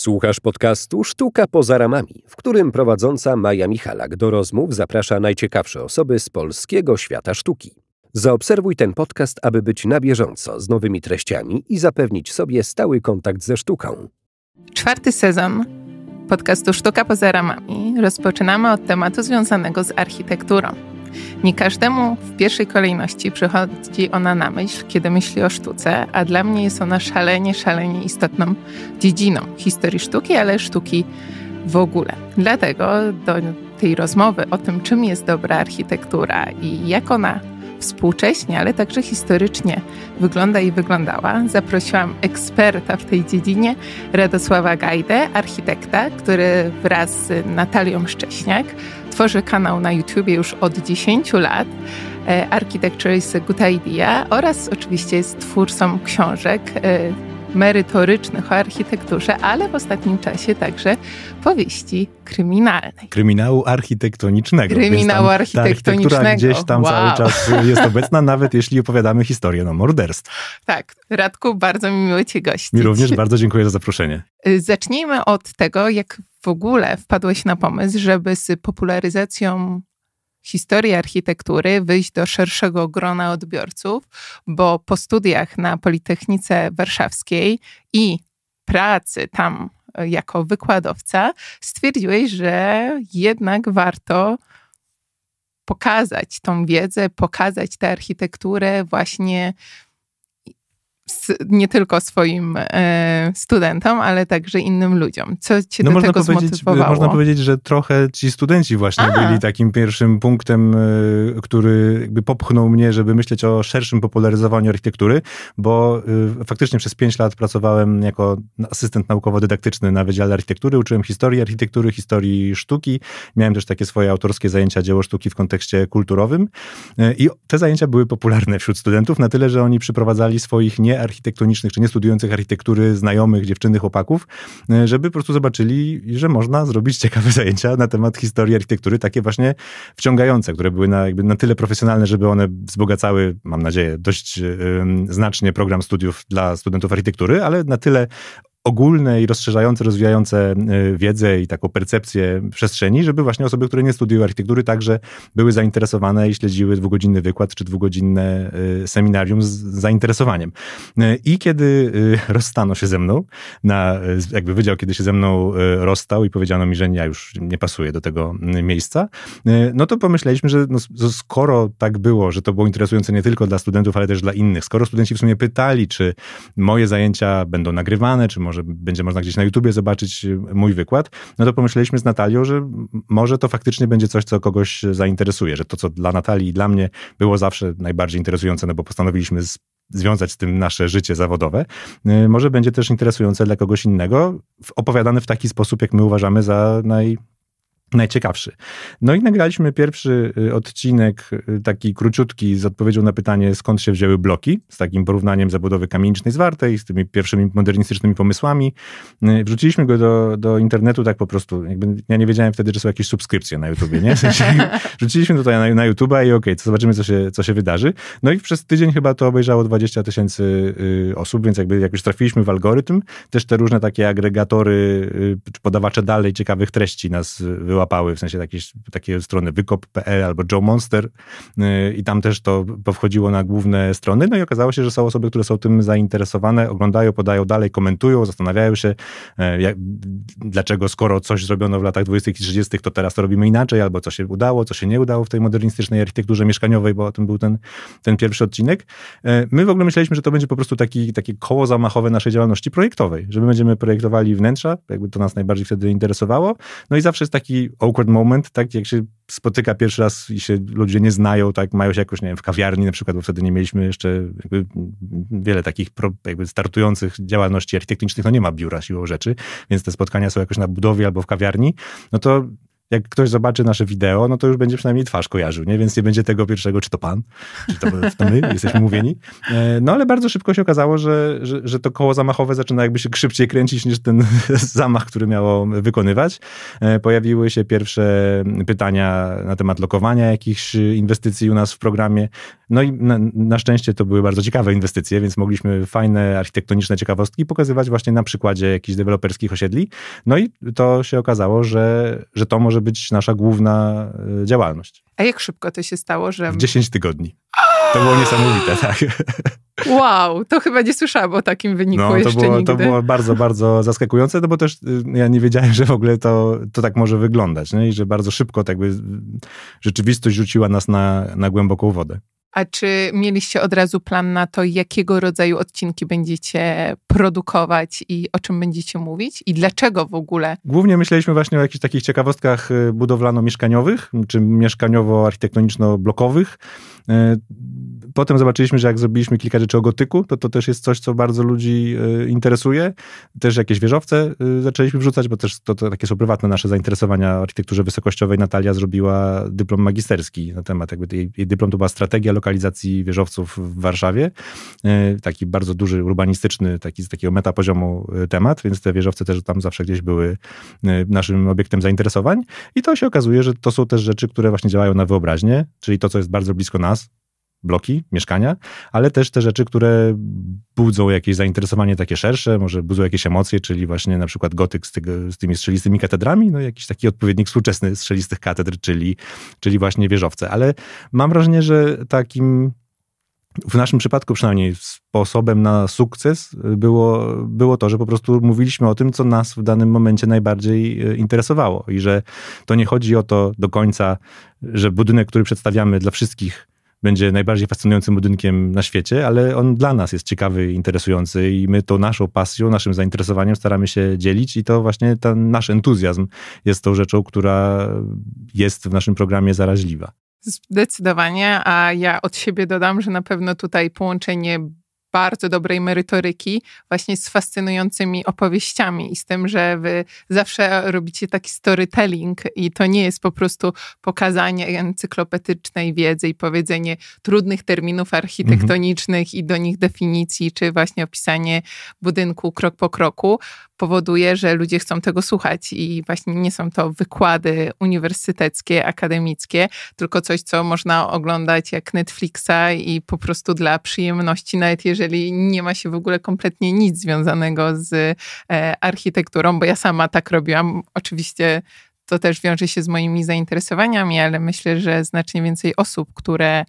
Słuchasz podcastu Sztuka poza ramami, w którym prowadząca Maja Michalak do rozmów zaprasza najciekawsze osoby z polskiego świata sztuki. Zaobserwuj ten podcast, aby być na bieżąco z nowymi treściami i zapewnić sobie stały kontakt ze sztuką. Czwarty sezon podcastu Sztuka poza ramami rozpoczynamy od tematu związanego z architekturą. Nie każdemu w pierwszej kolejności przychodzi ona na myśl, kiedy myśli o sztuce, a dla mnie jest ona szalenie, szalenie istotną dziedziną historii sztuki, ale sztuki w ogóle. Dlatego do tej rozmowy o tym, czym jest dobra architektura i jak ona współcześnie, ale także historycznie wygląda i wyglądała. Zaprosiłam eksperta w tej dziedzinie, Radosława Gajdę, architekta, który wraz z Natalią Szcześniak Tworzy kanał na YouTubie już od 10 lat. E, Architecture is a Good Idea oraz oczywiście jest twórcą książek e, merytorycznych o architekturze, ale w ostatnim czasie także powieści kryminalnej. Kryminału architektonicznego. Kryminału architektonicznego. Ta architektura gdzieś tam wow. cały czas jest obecna, nawet jeśli opowiadamy historię no, morderstw. Tak. Radku, bardzo mi miło Cię gościć. Mi również bardzo dziękuję za zaproszenie. Y, zacznijmy od tego, jak w ogóle wpadłeś na pomysł, żeby z popularyzacją historii architektury wyjść do szerszego grona odbiorców, bo po studiach na Politechnice Warszawskiej i pracy tam e, jako wykładowca stwierdziłeś, że jednak warto pokazać tą wiedzę, pokazać tę architekturę właśnie nie tylko swoim e, studentom, ale także innym ludziom. Co cię no do tego e, zmotywowało? Można powiedzieć, że trochę ci studenci właśnie A. byli takim pierwszym punktem, e, który jakby popchnął mnie, żeby myśleć o szerszym popularyzowaniu architektury, bo faktycznie przez pięć lat pracowałem jako asystent naukowo-dydaktyczny na Wydziale Architektury, uczyłem historii architektury, historii sztuki, miałem też takie swoje autorskie zajęcia dzieło sztuki w kontekście kulturowym i te zajęcia były popularne wśród studentów na tyle, że oni przyprowadzali swoich nie architektonicznych, czy nie studiujących architektury znajomych, dziewczyny, chłopaków, e, żeby po prostu zobaczyli, że można zrobić ciekawe zajęcia na temat historii architektury, takie właśnie wciągające, które były na, jakby na tyle profesjonalne, żeby one wzbogacały, mam nadzieję, dość znacznie program studiów dla studentów architektury, ale na tyle ogólne i rozszerzające, rozwijające y, wiedzę i taką percepcję przestrzeni, żeby właśnie osoby, które nie studiują architektury, także były zainteresowane i śledziły dwugodzinny wykład czy dwugodzinne y, seminarium z zainteresowaniem. Y, I kiedy rozstano się ze mną, na, jakby wydział, kiedy się ze mną rozstał i powiedziano mi, że ja już nie pasuję do tego mm, miejsca, no to pomyśleliśmy, że no, skoro tak było, że to było interesujące nie tylko dla studentów, ale też dla innych, skoro studenci w sumie pytali, czy moje zajęcia będą nagrywane, czy może może będzie można gdzieś na YouTubie zobaczyć y, mój wykład, no to pomyśleliśmy z Natalią, że może to faktycznie będzie coś, co kogoś zainteresuje, że to, co dla Natalii i dla mnie było zawsze najbardziej interesujące, no bo postanowiliśmy z związać z tym nasze życie zawodowe, y, może będzie też interesujące dla kogoś innego, opowiadane w taki sposób, jak my uważamy za naj, najciekawszy. No i nagraliśmy pierwszy y, odcinek, y, taki króciutki, z odpowiedzią na pytanie, skąd się wzięły bloki, z takim porównaniem zabudowy kamienicznej zwartej, z tymi pierwszymi modernistycznymi pomysłami. Y, wrzuciliśmy go do, do internetu tak po prostu, jakby, ja nie wiedziałem wtedy, że są jakieś subskrypcje na YouTubie, nie? W sensie, wrzuciliśmy tutaj na, na YouTube'a i okej, okay, zobaczymy, co się, co się wydarzy. No i przez tydzień chyba to obejrzało 20 tysięcy osób, więc jakby jak już trafiliśmy w algorytm, też te różne takie agregatory, czy podawacze dalej ciekawych treści nas wyłapali wyłapały, w sensie takie takie strony wykop.pl albo Joe Monster y, i tam też to powchodziło na główne strony, no i okazało się, że są osoby, które są tym zainteresowane, oglądają, podają dalej, komentują, zastanawiają się, e, jak, dlaczego skoro coś zrobiono w latach 20. i 30., to teraz to robimy inaczej, albo co się udało, co się nie udało w tej modernistycznej architekturze mieszkaniowej, bo o tym był ten, ten pierwszy odcinek. E, my w ogóle myśleliśmy, że to będzie po prostu taki, takie koło zamachowe naszej działalności projektowej, że my będziemy projektowali wnętrza, jakby to nas najbardziej wtedy interesowało, no i zawsze jest taki awkward moment, tak? Jak się spotyka pierwszy raz i się ludzie nie znają, tak? Mają się jakoś, nie wiem, w kawiarni na przykład, bo wtedy nie mieliśmy jeszcze wiele takich pro, startujących działalności architektonicznych, no nie ma biura siłą rzeczy, więc te spotkania są jakoś na budowie albo w kawiarni, no to jak ktoś zobaczy nasze wideo, no to już będzie przynajmniej twarz kojarzył, nie? więc nie będzie tego pierwszego, czy to pan, czy to, to my, jesteśmy mówieni. E, no ale bardzo szybko się okazało, że, że, że, to koło zamachowe zaczyna jakby się szybciej kręcić niż ten zamach, który miało wykonywać. E, pojawiły się pierwsze pytania na temat lokowania jakichś inwestycji u nas w programie. No i na, na szczęście to były bardzo ciekawe inwestycje, więc mogliśmy fajne architektoniczne ciekawostki pokazywać właśnie na przykładzie jakichś deweloperskich osiedli. No i to się okazało, że, że to może może być nasza główna e, działalność. A jak szybko to się stało, że... W 10 tygodni. To było niesamowite, tak. Wow, to chyba nie słyszałam o takim wyniku no, to jeszcze było, nigdy. To było bardzo, bardzo zaskakujące, no bo też y, ja nie wiedziałem, że w ogóle to, to tak może wyglądać, nie? i że bardzo szybko tak by rzeczywistość rzuciła nas na, na głęboką wodę. A czy mieliście od razu plan na to, jakiego rodzaju odcinki będziecie produkować i o czym będziecie mówić? I dlaczego w ogóle? Głównie myśleliśmy właśnie o jakichś takich ciekawostkach y, budowlano-mieszkaniowych, czy mieszkaniowo-architektoniczno-blokowych E, potem zobaczyliśmy, że jak zrobiliśmy kilka rzeczy o gotyku, to to też jest coś, co bardzo ludzi e, interesuje. Też jakieś wieżowce e, zaczęliśmy wrzucać, bo też to, to takie są prywatne nasze zainteresowania architekturze wysokościowej. Natalia zrobiła dyplom magisterski na temat, jakby jej, jej dyplom to była strategia lokalizacji wieżowców w Warszawie. Taki bardzo duży, urbanistyczny, taki z takiego metapoziomu temat, więc te wieżowce też tam zawsze gdzieś były naszym obiektem zainteresowań. I to się okazuje, że to są też rzeczy, które właśnie działają na wyobraźnię, czyli to, co jest bardzo blisko nas, bloki, mieszkania, ale też te rzeczy, które budzą jakieś zainteresowanie takie szersze, może budzą jakieś emocje, czyli właśnie na przykład gotyk z, tego, z tymi strzelistymi katedrami, no jakiś taki odpowiednik współczesny strzelistych katedr, czyli, czyli właśnie wieżowce. Ale mam wrażenie, że takim w naszym przypadku przynajmniej sposobem na sukces było, było to, że po prostu mówiliśmy o tym, co nas w danym momencie najbardziej e, interesowało i że to nie chodzi o to do końca, że budynek, który przedstawiamy dla wszystkich będzie najbardziej fascynującym budynkiem na świecie, ale on dla nas jest ciekawy, interesujący i my tą naszą pasją, naszym zainteresowaniem staramy się dzielić i to właśnie ten nasz entuzjazm jest tą rzeczą, która jest w naszym programie zaraźliwa. Zdecydowanie, a ja od siebie dodam, że na pewno tutaj połączenie bardzo dobrej merytoryki, właśnie z fascynującymi opowieściami i z tym, że wy zawsze robicie taki storytelling i to nie jest po prostu pokazanie encyklopedycznej wiedzy i powiedzenie trudnych terminów architektonicznych mhm. i do nich definicji, czy właśnie opisanie budynku krok po kroku, powoduje, że ludzie chcą tego słuchać i właśnie nie są to wykłady uniwersyteckie, akademickie, tylko coś, co można oglądać jak Netflixa i po prostu dla przyjemności, nawet jeżeli jeżeli nie ma się w ogóle kompletnie nic związanego z e, architekturą, bo ja sama tak robiłam. Oczywiście to też wiąże się z moimi zainteresowaniami, ale myślę, że znacznie więcej osób, które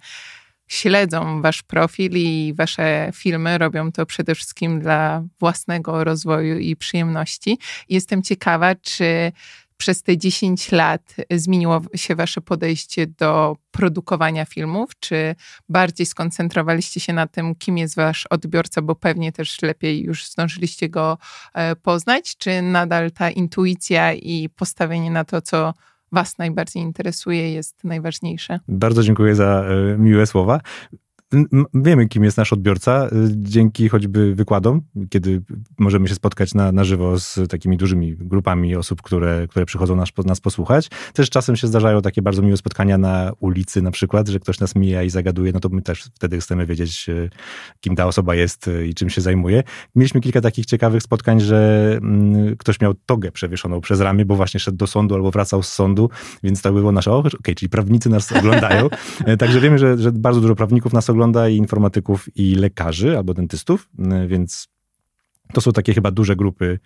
śledzą wasz profil i wasze filmy, robią to przede wszystkim dla własnego rozwoju i przyjemności. Jestem ciekawa, czy przez te 10 lat zmieniło się wasze podejście do produkowania filmów? Czy bardziej skoncentrowaliście się na tym, kim jest wasz odbiorca, bo pewnie też lepiej już zdążyliście go e, poznać? Czy nadal ta intuicja i postawienie na to, co Was najbardziej interesuje, jest najważniejsze. Bardzo dziękuję za e, miłe słowa wiemy, kim jest nasz odbiorca, y, dzięki choćby wykładom, kiedy możemy się spotkać na, na żywo z takimi dużymi grupami osób, które, które przychodzą nas, nas posłuchać. Też czasem się zdarzają takie bardzo miłe spotkania na ulicy na przykład, że ktoś nas mija i zagaduje, no to my też wtedy chcemy wiedzieć, y, kim ta osoba jest y, i czym się zajmuje. Mieliśmy kilka takich ciekawych spotkań, że mm, ktoś miał togę przewieszoną przez ramię, bo właśnie szedł do sądu albo wracał z sądu, więc to tak było nasze, okej, okay, czyli prawnicy nas oglądają. E, także wiemy, że, że bardzo dużo prawników nas ogląda, i informatyków, i lekarzy albo dentystów, e, więc to są takie chyba duże grupy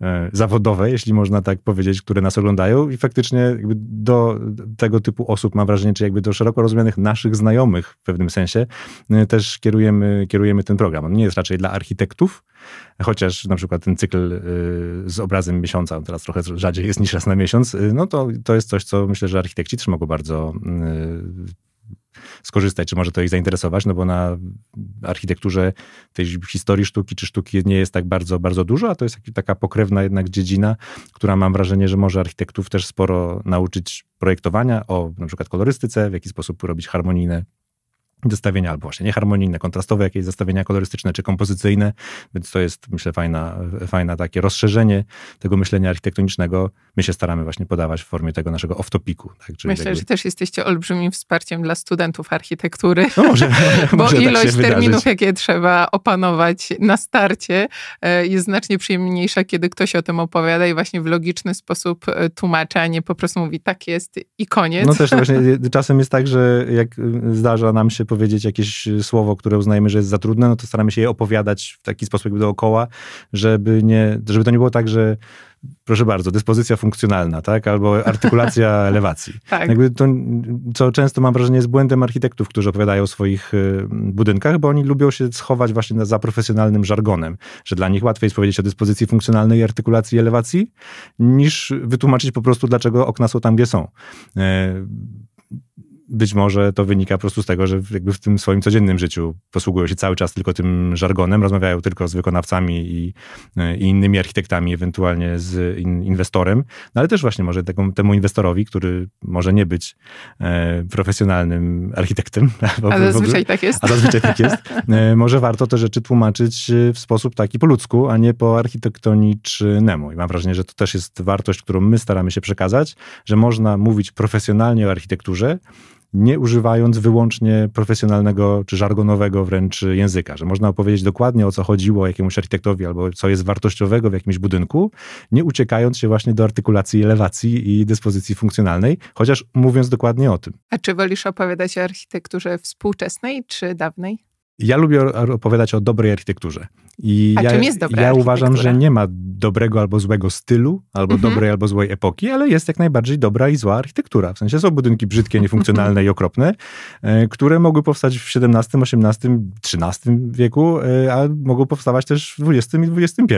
e, zawodowe, jeśli można tak powiedzieć, które nas oglądają i faktycznie do tego typu osób mam wrażenie, czy jakby do szeroko rozumianych naszych znajomych w pewnym sensie e, też kierujemy, kierujemy ten program. On nie jest raczej dla architektów, chociaż na przykład ten cykl z obrazem miesiąca, on teraz trochę rzadziej jest niż raz na miesiąc, no to, to jest coś, co myślę, że architekci też mogą bardzo skorzystać, czy może to ich zainteresować, no bo na architekturze tej historii sztuki czy sztuki nie jest tak bardzo, bardzo dużo, a to jest taka pokrewna jednak dziedzina, która mam wrażenie, że może architektów też sporo nauczyć projektowania o na przykład kolorystyce, w jaki sposób robić harmonijne zestawienia, albo właśnie nieharmonijne, kontrastowe jakieś zestawienia kolorystyczne czy kompozycyjne, więc to jest myślę fajna, fajna takie rozszerzenie tego myślenia architektonicznego my się staramy właśnie podawać w formie tego naszego off-topiku. Tak? Myślę, jakby... że też jesteście olbrzymim wsparciem dla studentów architektury, no może, bo może tak ilość tak terminów, wydarzyć. jakie trzeba opanować na starcie e, jest znacznie przyjemniejsza, kiedy ktoś o tym opowiada i właśnie w logiczny sposób e, tłumaczy, a nie po prostu mówi tak jest i koniec. No też właśnie czasem jest tak, że jak y, zdarza nam się powiedzieć jakieś y, słowo, które uznajemy, że jest za trudne, no to staramy się je opowiadać w taki sposób jakby dookoła, żeby, nie, żeby to nie było tak, że proszę bardzo, dyspozycja funkcjonalna, tak? Albo artykulacja elewacji. tak. Jakby to, co często mam wrażenie jest błędem architektów, którzy opowiadają o swoich y, budynkach, bo oni lubią się schować właśnie za profesjonalnym żargonem, że dla nich łatwiej jest powiedzieć o dyspozycji funkcjonalnej, artykulacji elewacji, niż wytłumaczyć po prostu, dlaczego okna są tam, gdzie są e, być może to wynika po prostu z tego, że jakby w tym swoim codziennym życiu posługują się cały czas tylko tym żargonem, rozmawiają tylko z wykonawcami i, e, i innymi architektami, ewentualnie z in, inwestorem, no ale też właśnie może temu inwestorowi, który może nie być e, profesjonalnym architektem. A zazwyczaj tak jest. A zazwyczaj tak jest. E, może warto te rzeczy tłumaczyć e, w sposób taki po ludzku, a nie po architektonicznemu. I mam wrażenie, że to też jest wartość, którą my staramy się przekazać, że można mówić profesjonalnie o architekturze, nie używając wyłącznie profesjonalnego czy żargonowego wręcz języka, że można opowiedzieć dokładnie o co chodziło jakiemuś architektowi albo co jest wartościowego w jakimś budynku, nie uciekając się właśnie do artykulacji elewacji i dyspozycji funkcjonalnej, chociaż mówiąc dokładnie o tym. A czy wolisz opowiadać o architekturze współczesnej czy dawnej? ja lubię opowiadać o dobrej architekturze. I A ja, czym jest dobra ja uważam, że nie ma dobrego albo złego stylu, albo mhm. dobrej albo złej epoki, ale jest jak najbardziej dobra i zła architektura. W sensie są budynki brzydkie, niefunkcjonalne i okropne, e, które mogły powstać w XVII, XVIII, XIII wieku, e, a mogły powstawać też w XX i XXI.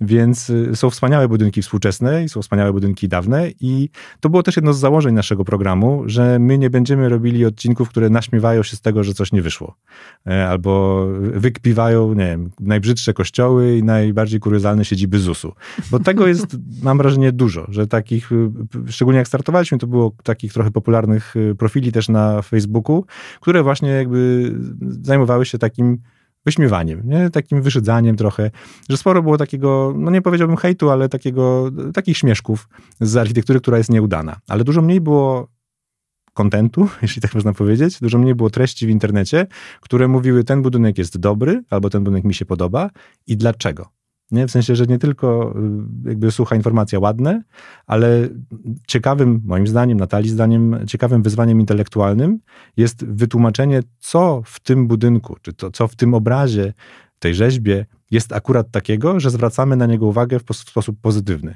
Więc e, są wspaniałe budynki współczesne i są wspaniałe budynki dawne i to było też jedno z założeń naszego programu, że my nie będziemy robili odcinków, które naśmiewają się z tego, że coś nie wyszło albo wykpiwają, nie wiem, najbrzydsze kościoły i najbardziej kuriozalne siedziby ZUS-u. Bo tego jest, mam wrażenie, dużo, że takich, y, szczególnie jak startowaliśmy, to było takich trochę popularnych y, profili też na Facebooku, które właśnie jakby zajmowały się takim wyśmiewaniem, nie? takim wyszydzaniem trochę, że sporo było takiego, no nie powiedziałbym hejtu, ale takiego, takich śmieszków z architektury, która jest nieudana. Ale dużo mniej było kontentu, jeśli tak można powiedzieć. Dużo mniej było treści w internecie, które mówiły, ten budynek jest dobry, albo ten budynek mi się podoba i dlaczego. Nie? W sensie, że nie tylko y, jakby słucha informacja ładne, ale ciekawym, moim zdaniem, Natalii zdaniem, ciekawym wyzwaniem intelektualnym jest wytłumaczenie, co w tym budynku, czy to, co w tym obrazie, tej rzeźbie jest akurat takiego, że zwracamy na niego uwagę w, w sposób pozytywny.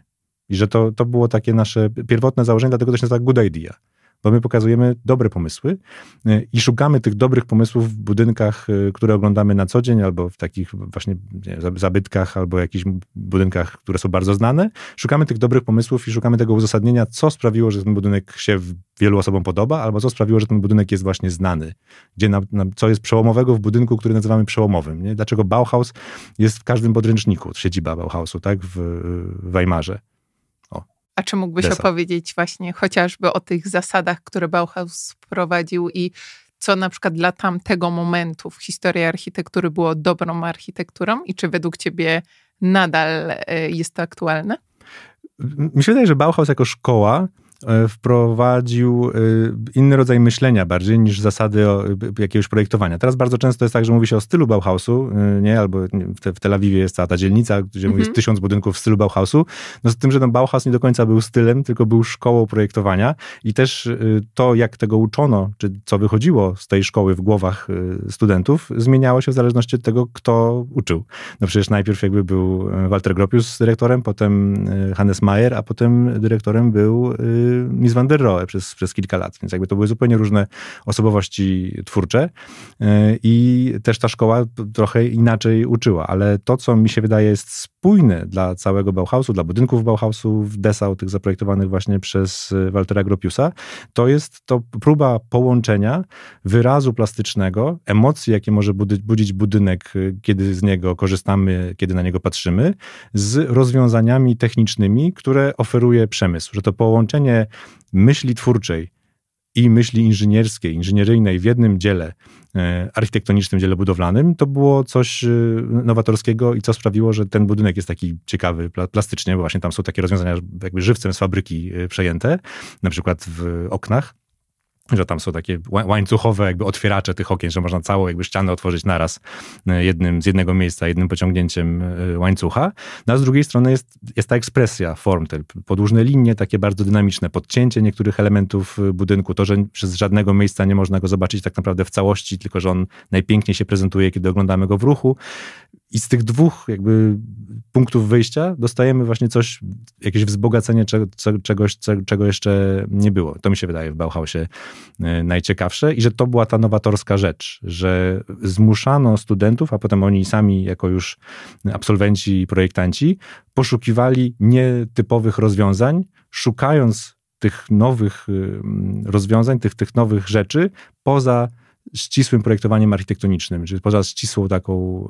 I że to, to było takie nasze pierwotne założenie, dlatego to się nazywa good idea bo my pokazujemy dobre pomysły y, i szukamy tych dobrych pomysłów w budynkach, y, które oglądamy na co dzień, albo w takich właśnie zabytkach, albo jakichś budynkach, które są bardzo znane. Szukamy tych dobrych pomysłów i szukamy tego uzasadnienia, co sprawiło, że ten budynek się wielu osobom podoba, albo co sprawiło, że ten budynek jest właśnie znany. Gdzie na, na, co jest przełomowego w budynku, który nazywamy przełomowym. Nie? Dlaczego Bauhaus jest w każdym podręczniku, siedziba Bauhausu, tak, w Weimarze. A czy mógłbyś Desa. opowiedzieć właśnie chociażby o tych zasadach, które Bauhaus wprowadził i co na przykład dla tamtego momentu w historii architektury było dobrą architekturą i czy według ciebie nadal e, jest to aktualne? Myślę, że Bauhaus jako szkoła E, wprowadził e, inny rodzaj myślenia bardziej niż zasady e, jakiegoś projektowania. Teraz bardzo często jest tak, że mówi się o stylu Bauhausu, nie? albo w Tel Awiwie jest cała ta dzielnica, gdzie mm -hmm. jest tysiąc budynków w stylu Bauhausu, no z tym, że ten Bauhaus nie do końca był stylem, tylko był szkołą projektowania i też to, jak tego uczono, czy co wychodziło z tej szkoły w głowach studentów, zmieniało się w zależności od tego, kto uczył. No przecież najpierw jakby był Walter Gropius dyrektorem, potem Hannes Mayer, a potem dyrektorem był Miss Van der Rohe przez, przez kilka lat, więc jakby to były zupełnie różne osobowości twórcze e, i też ta szkoła trochę inaczej uczyła, ale to, co mi się wydaje jest spójne dla całego Bauhausu, dla budynków Bauhausu w Dessau, tych zaprojektowanych właśnie przez e, Waltera Gropiusa, to jest to próba połączenia wyrazu plastycznego, emocji, jakie może budzić budynek, e, kiedy z niego korzystamy, kiedy na niego patrzymy, z rozwiązaniami technicznymi, które oferuje przemysł. Że to połączenie myśli twórczej i myśli inżynierskiej, inżynieryjnej w jednym dziele, e, architektonicznym dziele budowlanym, to było coś e, nowatorskiego i co sprawiło, że ten budynek jest taki ciekawy plastycznie, bo właśnie tam są takie rozwiązania jakby żywcem z fabryki e, przejęte, na przykład w oknach że tam są takie łańcuchowe jakby otwieracze tych okien, że można całą jakby ścianę otworzyć naraz e, jednym, z jednego miejsca, jednym pociągnięciem e, łańcucha. No a z drugiej strony jest, jest ta ekspresja form, te podłużne linie, takie bardzo dynamiczne, podcięcie niektórych elementów e, budynku, to, że przez żadnego miejsca nie można go zobaczyć tak naprawdę w całości, tylko że on najpiękniej się prezentuje, kiedy oglądamy go w ruchu. I z tych dwóch jakby punktów wyjścia dostajemy właśnie coś, jakieś wzbogacenie czegoś, czego jeszcze nie było. To mi się wydaje w Bauhausie e, najciekawsze i że to była ta nowatorska rzecz, że zmuszano studentów, a potem oni sami jako już absolwenci i projektanci poszukiwali nietypowych rozwiązań, szukając tych nowych e, rozwiązań, tych, tych nowych rzeczy poza ścisłym projektowaniem architektonicznym, czyli poza ścisłą taką,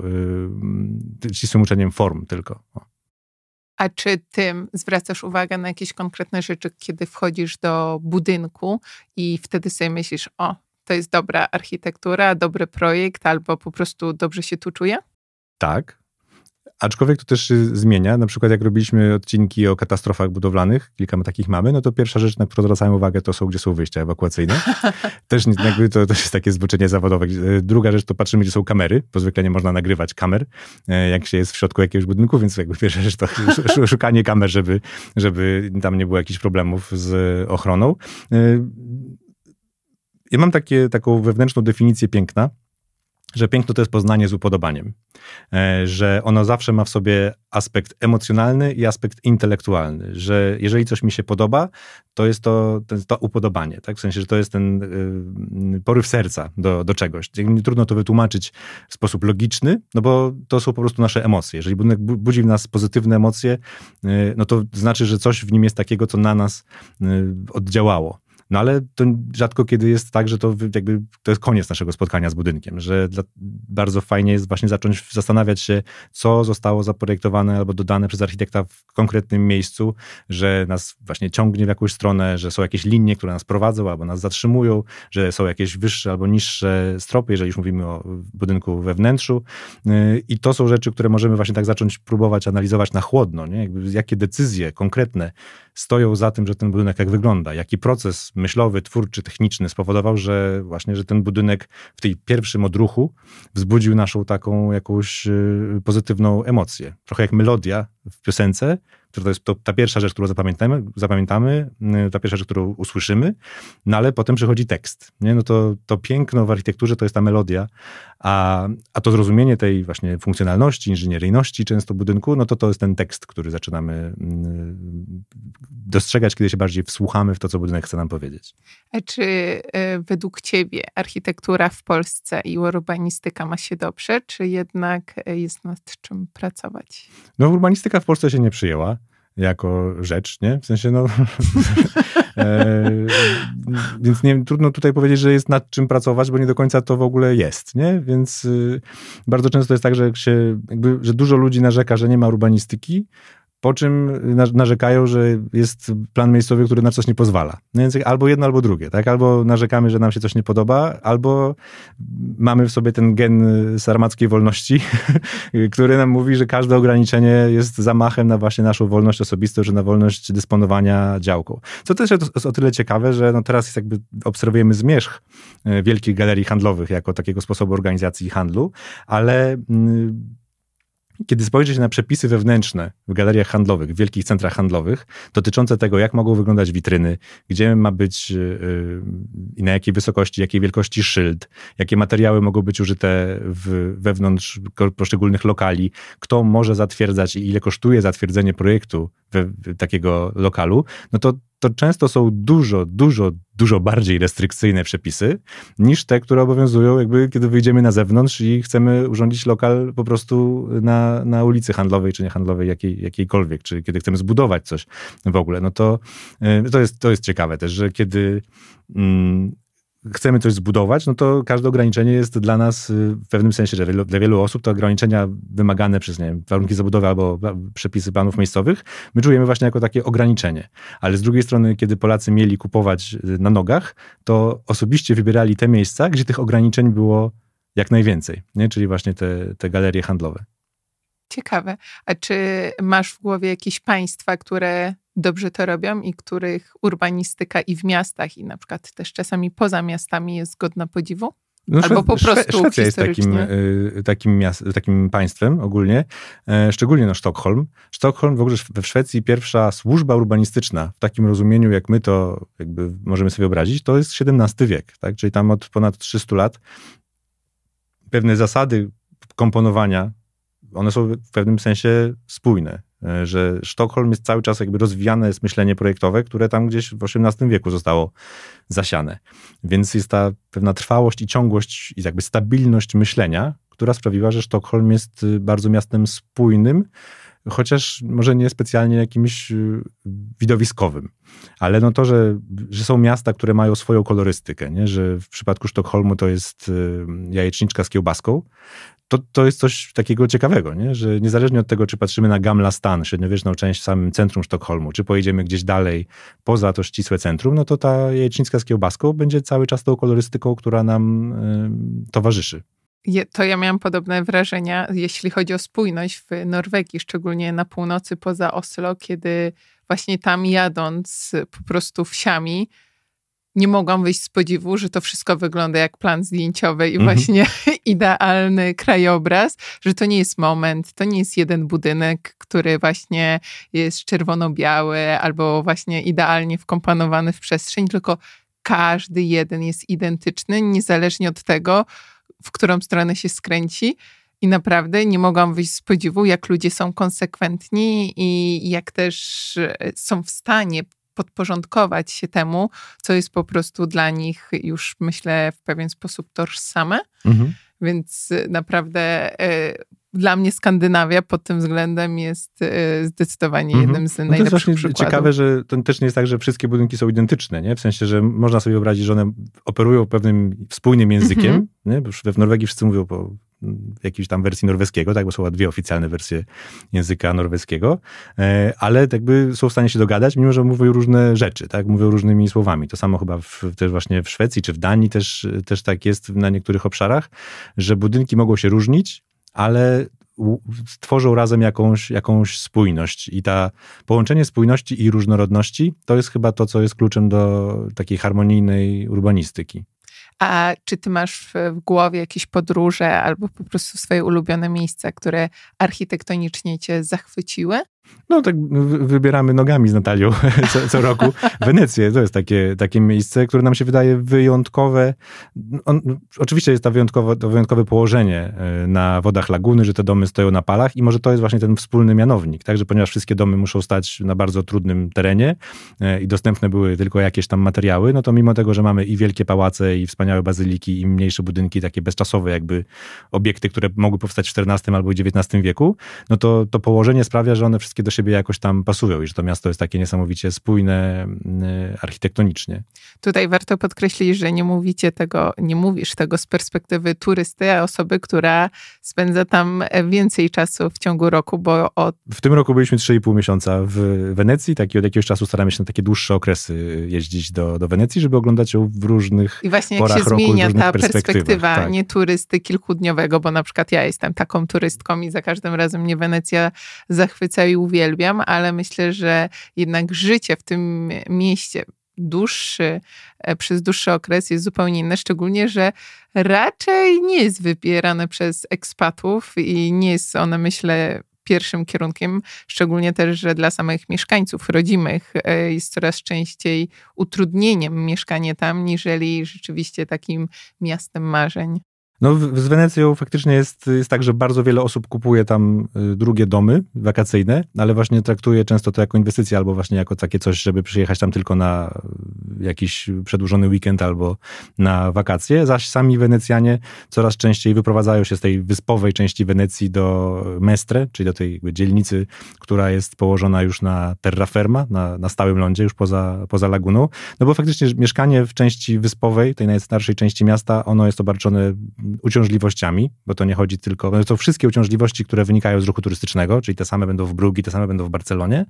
y, ścisłym uczeniem form tylko. O. A czy ty zwracasz uwagę na jakieś konkretne rzeczy, kiedy wchodzisz do budynku i wtedy sobie myślisz, o, to jest dobra architektura, dobry projekt, albo po prostu dobrze się tu czuję? Tak, Aczkolwiek to też się zmienia. Na przykład jak robiliśmy odcinki o katastrofach budowlanych, kilka takich mamy, no to pierwsza rzecz, na którą zwracałem uwagę, to są, gdzie są wyjścia ewakuacyjne. też jakby to, to jest takie zboczenie zawodowe. E, druga rzecz, to patrzymy, gdzie są kamery, bo zwykle nie można nagrywać kamer, e, jak się jest w środku jakiegoś budynku, więc jakby pierwsza rzecz to szukanie kamer, żeby, żeby tam nie było jakichś problemów z ochroną. E, ja mam takie, taką wewnętrzną definicję piękna, że piękno to jest poznanie z upodobaniem, e, że ono zawsze ma w sobie aspekt emocjonalny i aspekt intelektualny, że jeżeli coś mi się podoba, to jest to, to, upodobanie, tak? w sensie, że to jest ten e, mm, poryw serca do, do czegoś. Trudno to wytłumaczyć w sposób logiczny, no bo to są po prostu nasze emocje. Jeżeli budynek budzi w nas pozytywne emocje, e, no to znaczy, że coś w nim jest takiego, co na nas oddziałało. No ale to rzadko kiedy jest tak, że to jakby to jest koniec naszego spotkania z budynkiem, że dla, bardzo fajnie jest właśnie zacząć zastanawiać się, co zostało zaprojektowane albo dodane przez architekta w konkretnym miejscu, że nas właśnie ciągnie w jakąś stronę, że są jakieś linie, które nas prowadzą albo nas zatrzymują, że są jakieś wyższe albo niższe stropy, jeżeli już mówimy o budynku we wnętrzu. Y, I to są rzeczy, które możemy właśnie tak zacząć próbować analizować na chłodno, nie? Jakby jakie decyzje konkretne stoją za tym, że ten budynek jak wygląda, jaki proces myślowy, twórczy, techniczny spowodował, że właśnie, że ten budynek w tej pierwszym odruchu wzbudził naszą taką jakąś y, pozytywną emocję. Trochę jak melodia w piosence, która to jest to, ta pierwsza rzecz, którą zapamiętamy, zapamiętamy, y, ta pierwsza rzecz, którą usłyszymy, no ale potem przychodzi tekst. Nie? No to, to piękno w architekturze to jest ta melodia, a, a to zrozumienie tej właśnie funkcjonalności, inżynieryjności często budynku, no to to jest ten tekst, który zaczynamy y, dostrzegać, kiedy się bardziej wsłuchamy w to, co budynek chce nam powiedzieć. A czy y, według ciebie architektura w Polsce i urbanistyka ma się dobrze, czy jednak jest nad czym pracować? No urbanistyka w Polsce się nie przyjęła jako rzecz, nie? W sensie, no... e, więc nie, trudno tutaj powiedzieć, że jest nad czym pracować, bo nie do końca to w ogóle jest, nie? Więc y, bardzo często jest tak, że, się, jakby, że dużo ludzi narzeka, że nie ma urbanistyki, po czym narzekają, że jest plan miejscowy, który na coś nie pozwala. No więc albo jedno, albo drugie, tak? Albo narzekamy, że nam się coś nie podoba, albo mamy w sobie ten gen sarmackiej wolności, który nam mówi, że każde ograniczenie jest zamachem na właśnie naszą wolność osobistą, czy na wolność dysponowania działką. Co też jest o tyle ciekawe, że no teraz jest jakby obserwujemy zmierzch e, wielkich galerii handlowych jako takiego sposobu organizacji handlu, ale mm, kiedy spojrzy się na przepisy wewnętrzne w galeriach handlowych, w wielkich centrach handlowych, dotyczące tego, jak mogą wyglądać witryny, gdzie ma być yy, i na jakiej wysokości, jakiej wielkości szyld, jakie materiały mogą być użyte w, wewnątrz poszczególnych lokali, kto może zatwierdzać i ile kosztuje zatwierdzenie projektu we, takiego lokalu, no to to często są dużo, dużo, dużo bardziej restrykcyjne przepisy niż te, które obowiązują, jakby kiedy wyjdziemy na zewnątrz i chcemy urządzić lokal po prostu na, na ulicy handlowej czy niehandlowej jakiej, jakiejkolwiek, czy kiedy chcemy zbudować coś w ogóle. No to, y, to, jest, to jest ciekawe też, że kiedy. Mm, chcemy coś zbudować, no to każde ograniczenie jest dla nas y, w pewnym sensie, że dla wielu osób to ograniczenia wymagane przez nie wiem, warunki zabudowy albo przepisy planów miejscowych, my czujemy właśnie jako takie ograniczenie. Ale z drugiej strony, kiedy Polacy mieli kupować y, na nogach, to osobiście wybierali te miejsca, gdzie tych ograniczeń było jak najwięcej, nie? czyli właśnie te, te galerie handlowe. Ciekawe. A czy masz w głowie jakieś państwa, które dobrze to robią i których urbanistyka i w miastach, i na przykład też czasami poza miastami jest godna podziwu? No, Albo po prostu Szwe Szwecja jest takim, y, takim, miast, takim państwem ogólnie, e, szczególnie na Sztokholm. Sztokholm, w ogóle we Szwecji pierwsza służba urbanistyczna, w takim rozumieniu jak my to jakby możemy sobie wyobrazić, to jest XVII wiek, tak? czyli tam od ponad 300 lat pewne zasady komponowania, one są w pewnym sensie spójne. E, że Sztokholm jest cały czas jakby rozwijane jest myślenie projektowe, które tam gdzieś w XVIII wieku zostało zasiane. Więc jest ta pewna trwałość i ciągłość i jakby stabilność myślenia, która sprawiła, że Sztokholm jest y, bardzo miastem spójnym, chociaż może nie specjalnie jakimś y, widowiskowym. Ale no to, że, że są miasta, które mają swoją kolorystykę, nie? że w przypadku Sztokholmu to jest y, jajeczniczka z kiełbaską, to, to jest coś takiego ciekawego, nie? że niezależnie od tego, czy patrzymy na Gamla Stan, średniowieczną część w samym centrum Sztokholmu, czy pojedziemy gdzieś dalej poza to ścisłe centrum, no to ta jajecznicka z kiełbaską będzie cały czas tą kolorystyką, która nam y, towarzyszy. Je, to ja miałam podobne wrażenia, jeśli chodzi o spójność w Norwegii, szczególnie na północy poza Oslo, kiedy właśnie tam jadąc po prostu wsiami, nie mogłam wyjść z podziwu, że to wszystko wygląda jak plan zdjęciowy i mhm. właśnie idealny krajobraz, że to nie jest moment, to nie jest jeden budynek, który właśnie jest czerwono-biały albo właśnie idealnie wkomponowany w przestrzeń, tylko każdy jeden jest identyczny, niezależnie od tego, w którą stronę się skręci. I naprawdę nie mogłam wyjść z podziwu, jak ludzie są konsekwentni i jak też e, są w stanie podporządkować się temu, co jest po prostu dla nich już, myślę, w pewien sposób tożsame. Mhm. Więc y, naprawdę y, dla mnie Skandynawia pod tym względem jest y, zdecydowanie mm -hmm. jednym z no najlepszych to jest przykładów. Ciekawe, że to też nie jest tak, że wszystkie budynki są identyczne, nie? W sensie, że można sobie wyobrazić, że one operują pewnym wspólnym językiem, mm -hmm. nie? Bo w Norwegii wszyscy mówią po mm, jakiejś tam wersji norweskiego, tak, bo są dwie oficjalne wersje języka norweskiego, e, ale jakby są w stanie się dogadać, mimo że mówią różne rzeczy, tak, mówią różnymi słowami. To samo chyba w, też właśnie w Szwecji czy w Danii też, też tak jest na niektórych obszarach, że budynki mogą się różnić, ale tworzą razem jakąś, jakąś spójność. I ta połączenie spójności i różnorodności to jest chyba to, co jest kluczem do takiej harmonijnej urbanistyki. A czy ty masz w głowie jakieś podróże albo po prostu swoje ulubione miejsca, które architektonicznie cię zachwyciły? No tak wybieramy nogami z Natalią co, co, roku. Wenecję to jest takie, takie miejsce, które nam się wydaje wyjątkowe. On, oczywiście jest to wyjątkowe, to wyjątkowe położenie e, na wodach laguny, że te domy stoją na palach i może to jest właśnie ten wspólny mianownik, także ponieważ wszystkie domy muszą stać na bardzo trudnym terenie e, i dostępne były tylko jakieś tam materiały, no to mimo tego, że mamy i wielkie pałace i wspaniałe bazyliki i mniejsze budynki, takie bezczasowe jakby obiekty, które mogły powstać w XIV albo XIX wieku, no to to położenie sprawia, że one wszystkie wszystkie do siebie jakoś tam pasują i że to miasto jest takie niesamowicie spójne architektonicznie. Tutaj warto podkreślić, że nie mówicie tego, nie mówisz tego z perspektywy turysty, a osoby, która spędza tam więcej czasu w ciągu roku, bo od... W tym roku byliśmy 3,5 miesiąca w Wenecji, tak i od jakiegoś czasu staramy się na takie dłuższe okresy y, jeździć do, do Wenecji, żeby oglądać ją w różnych I właśnie jak się roku, zmienia ta perspektywa tak. nie turysty kilkudniowego, bo na przykład ja jestem taką turystką i za każdym razem mnie Wenecja zachwyca i uwielbiam, ale myślę, że jednak życie w tym mieście dłuższy, e, przez dłuższy okres jest zupełnie inne, szczególnie, że raczej nie jest wybierane przez ekspatów i nie jest ona, myślę, pierwszym kierunkiem, szczególnie też, że dla samych mieszkańców rodzimych e, jest coraz częściej utrudnieniem mieszkanie tam, niżeli rzeczywiście takim miastem marzeń. No, z Wenecją faktycznie jest, jest tak, że bardzo wiele osób kupuje tam y, drugie domy wakacyjne, no, ale właśnie traktuje często to jako inwestycję albo właśnie jako takie coś, żeby przyjechać tam tylko na y, jakiś przedłużony weekend albo na wakacje. Zaś sami Wenecjanie coraz częściej wyprowadzają się z tej wyspowej części Wenecji do Mestre, czyli do tej dzielnicy, która jest położona już na terraferma, na, na stałym lądzie, już poza, poza laguną. No bo faktycznie mieszkanie w części wyspowej, tej najstarszej części miasta, ono jest obarczone uciążliwościami, bo to nie chodzi tylko, to wszystkie uciążliwości, które wynikają z ruchu turystycznego, czyli te same będą w Brugi, te same będą w Barcelonie,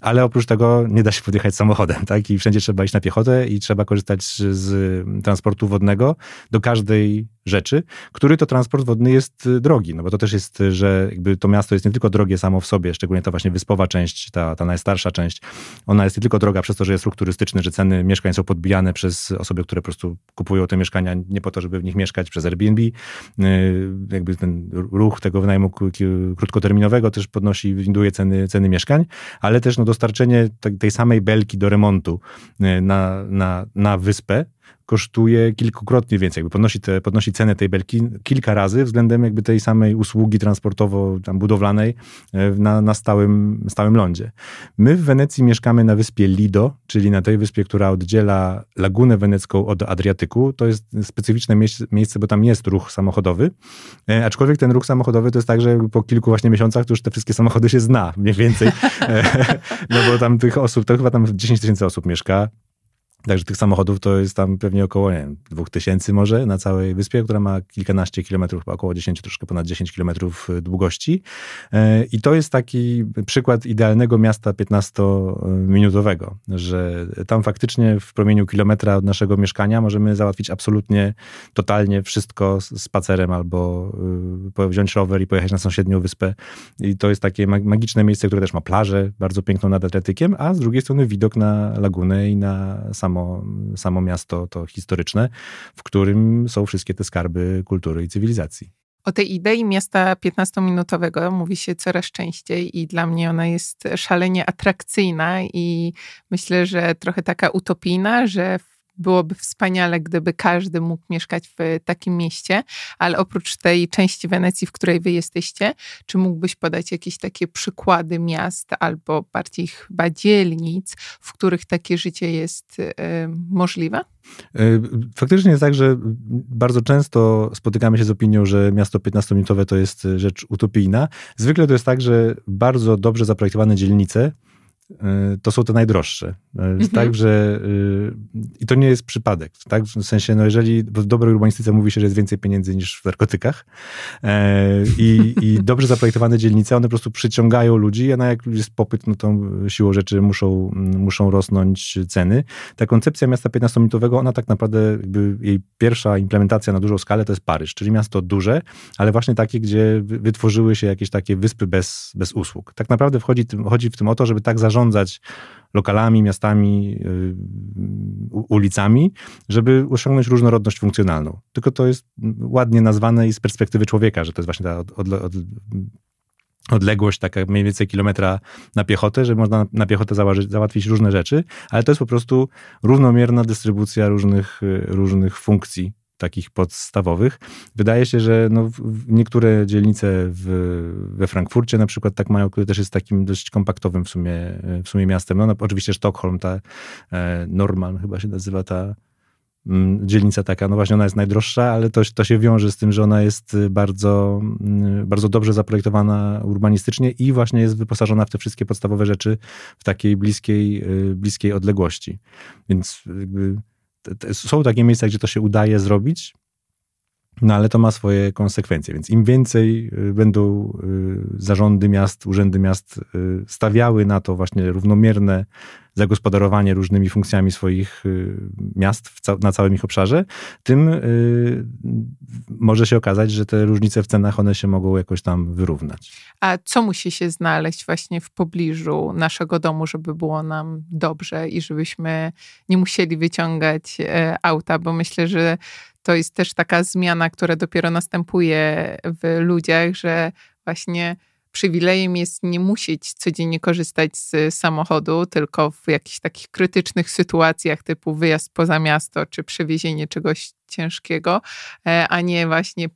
ale oprócz tego nie da się podjechać samochodem, tak? I wszędzie trzeba iść na piechotę i trzeba korzystać z transportu wodnego do każdej rzeczy, który to transport wodny jest y, drogi, no bo to też jest, y, że jakby to miasto jest nie tylko drogie samo w sobie, szczególnie ta właśnie wyspowa część, ta, ta najstarsza część, ona jest nie tylko droga przez to, że jest ruch turystyczny, że ceny mieszkań są podbijane przez osoby, które po prostu kupują te mieszkania nie po to, żeby w nich mieszkać, przez Airbnb, y, jakby ten ruch tego wynajmu krótkoterminowego też podnosi, winduje ceny, ceny mieszkań, ale też no, dostarczenie tej samej belki do remontu na, na, na wyspę, kosztuje kilkukrotnie więcej, jakby podnosi, te, podnosi cenę tej belki kilka razy względem jakby tej samej usługi transportowo-budowlanej e, na, na stałym, stałym lądzie. My w Wenecji mieszkamy na wyspie Lido, czyli na tej wyspie, która oddziela Lagunę Wenecką od Adriatyku. To jest specyficzne miejsce, miejsce bo tam jest ruch samochodowy, e, aczkolwiek ten ruch samochodowy to jest tak, że po kilku właśnie miesiącach to już te wszystkie samochody się zna mniej więcej, e, no bo tam tych osób, to chyba tam 10 tysięcy osób mieszka, Także tych samochodów to jest tam pewnie około, nie wiem, 2000 może na całej wyspie, która ma kilkanaście kilometrów, około 10, troszkę ponad 10 kilometrów e, długości. E, I to jest taki przykład idealnego miasta 15-minutowego, że tam faktycznie w promieniu kilometra od naszego mieszkania możemy załatwić absolutnie, totalnie wszystko spacerem albo e, wziąć rower i pojechać na sąsiednią wyspę. I to jest takie magiczne miejsce, które też ma plażę bardzo piękną nad Atletykiem, a z drugiej strony widok na lagunę i na sam samo, samo miasto to historyczne, w którym są wszystkie te skarby kultury i cywilizacji. O tej idei miasta 15-minutowego mówi się coraz częściej i dla mnie ona jest szalenie atrakcyjna i myślę, że trochę taka utopijna, że w byłoby wspaniale, gdyby każdy mógł mieszkać w takim mieście, ale oprócz tej części Wenecji, w której wy jesteście, czy mógłbyś podać jakieś takie przykłady miast albo bardziej chyba dzielnic, w których takie życie jest y, możliwe? Y, faktycznie jest tak, że bardzo często spotykamy się z opinią, że miasto 15-minutowe to jest rzecz utopijna. Zwykle to jest tak, że bardzo dobrze zaprojektowane dzielnice E, to są te najdroższe. E, mhm. Tak, że e, i to nie jest przypadek. Tak? W sensie, no jeżeli w dobrej urbanistyce mówi się, że jest więcej pieniędzy niż w narkotykach i, i dobrze zaprojektowane dzielnice, one po prostu przyciągają ludzi, a na jak jest popyt, no to siłą rzeczy muszą, muszą rosnąć ceny. Ta koncepcja miasta 15-minutowego, ona tak naprawdę, jakby jej pierwsza implementacja na dużą skalę to jest Paryż, czyli miasto duże, ale właśnie takie, gdzie wytworzyły się jakieś takie wyspy bez, bez usług. Tak naprawdę wchodzi, chodzi w tym o to, żeby tak zarządzać zarządzać lokalami, miastami, y, ulicami, żeby osiągnąć różnorodność funkcjonalną. Tylko to jest ładnie nazwane i z perspektywy człowieka, że to jest właśnie ta od, od, odległość taka mniej więcej kilometra na piechotę, że można na piechotę załatwić różne rzeczy, ale to jest po prostu równomierna dystrybucja różnych, y, różnych funkcji takich podstawowych. Wydaje się, że no, niektóre dzielnice w, we Frankfurcie na przykład tak mają, które też jest takim dość kompaktowym w sumie, w sumie miastem. No, no oczywiście Sztokholm, ta e, Norman chyba się nazywa ta mm, dzielnica taka, no właśnie ona jest najdroższa, ale to, to się wiąże z tym, że ona jest bardzo, mm, bardzo dobrze zaprojektowana urbanistycznie i właśnie jest wyposażona w te wszystkie podstawowe rzeczy w takiej bliskiej, e, bliskiej odległości. Więc jakby są takie miejsca, gdzie to się udaje zrobić, no ale to ma swoje konsekwencje, więc im więcej y, będą y, zarządy miast, urzędy miast y, stawiały na to właśnie równomierne zagospodarowanie różnymi funkcjami swoich y, miast na całym ich obszarze, tym y, może się okazać, że te różnice w cenach, one się mogą jakoś tam wyrównać. A co musi się znaleźć właśnie w pobliżu naszego domu, żeby było nam dobrze i żebyśmy nie musieli wyciągać y, auta, bo myślę, że to jest też taka zmiana, która dopiero następuje w ludziach, że właśnie Przywilejem jest nie musieć codziennie korzystać z y, samochodu, tylko w jakichś takich krytycznych sytuacjach, typu wyjazd poza miasto czy przewiezienie czegoś ciężkiego, e, a nie właśnie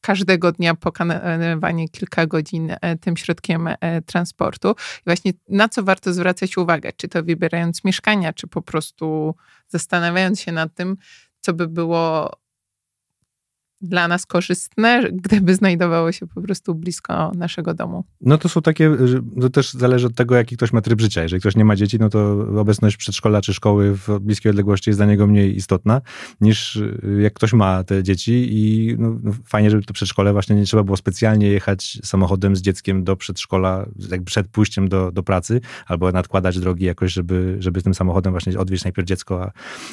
każdego dnia pokonywanie kilka godzin e, tym środkiem e, transportu. I właśnie na co warto zwracać uwagę, czy to wybierając mieszkania, czy po prostu zastanawiając się nad tym, co by było dla nas korzystne, gdyby znajdowało się po prostu blisko naszego domu. No to są takie, to też zależy od tego, jaki ktoś ma tryb życia. Jeżeli ktoś nie ma dzieci, no to obecność przedszkola czy szkoły w bliskiej odległości jest dla niego mniej istotna, niż y, jak ktoś ma te dzieci i no, no, fajnie, żeby to przedszkole właśnie nie trzeba było specjalnie jechać samochodem z dzieckiem do przedszkola, jakby przed pójściem do, do pracy, albo nadkładać drogi jakoś, żeby, żeby tym samochodem właśnie odwieźć najpierw dziecko. A,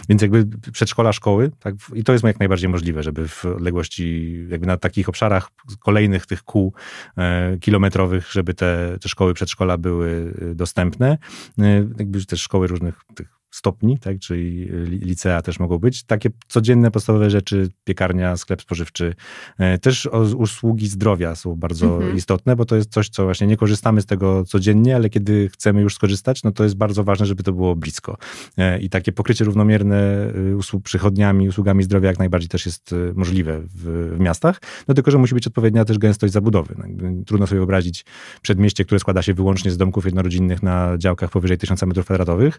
więc jakby przedszkola, szkoły, tak, i to jest jak najbardziej możliwe, żeby w odległości odległości, jakby na takich obszarach kolejnych tych kół e, kilometrowych, żeby te, te szkoły przedszkola były e, dostępne. E, jakby też szkoły różnych tych stopni, tak, czyli y, licea też mogą być. Takie codzienne, podstawowe rzeczy, piekarnia, sklep spożywczy. E, też usługi zdrowia są bardzo mhm. istotne, bo to jest coś, co właśnie nie korzystamy z tego codziennie, ale kiedy chcemy już skorzystać, no to jest bardzo ważne, żeby to było blisko. E, I takie pokrycie równomierne y, usług, przychodniami, usługami zdrowia jak najbardziej też jest y, możliwe w, w miastach, no tylko, że musi być odpowiednia też gęstość zabudowy. No, trudno sobie wyobrazić przedmieście, które składa się wyłącznie z domków jednorodzinnych na działkach powyżej 1000 m2,